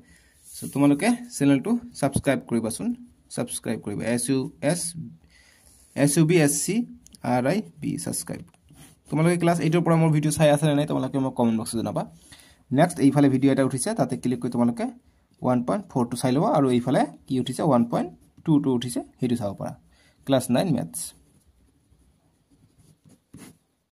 চ' তোমালোকে চেনেলটো ছাবস্ক্ৰাইব কৰিবাচোন ছাবস্ক্ৰাইব কৰিবা S U S S U B S C R I B subscribe তোমালোকে ক্লাছ এইটোৰ পৰা মোৰ ভিডিঅ' চাই আছে নে নাই তোমালোকে মোক কমেণ্ট বক্সত জনাবা নেক্সট এইফালে ভিডিঅ' এটা উঠিছে তাতে ক্লিক কৰি তোমালোকে ওৱান পইণ্ট ফ'ৰ টু চাই ল'ব আৰু এইফালে কি উঠিছে ওৱান পইণ্ট টু টু উঠিছে সেইটো চাব পাৰা ক্লাছ নাইন মেথছ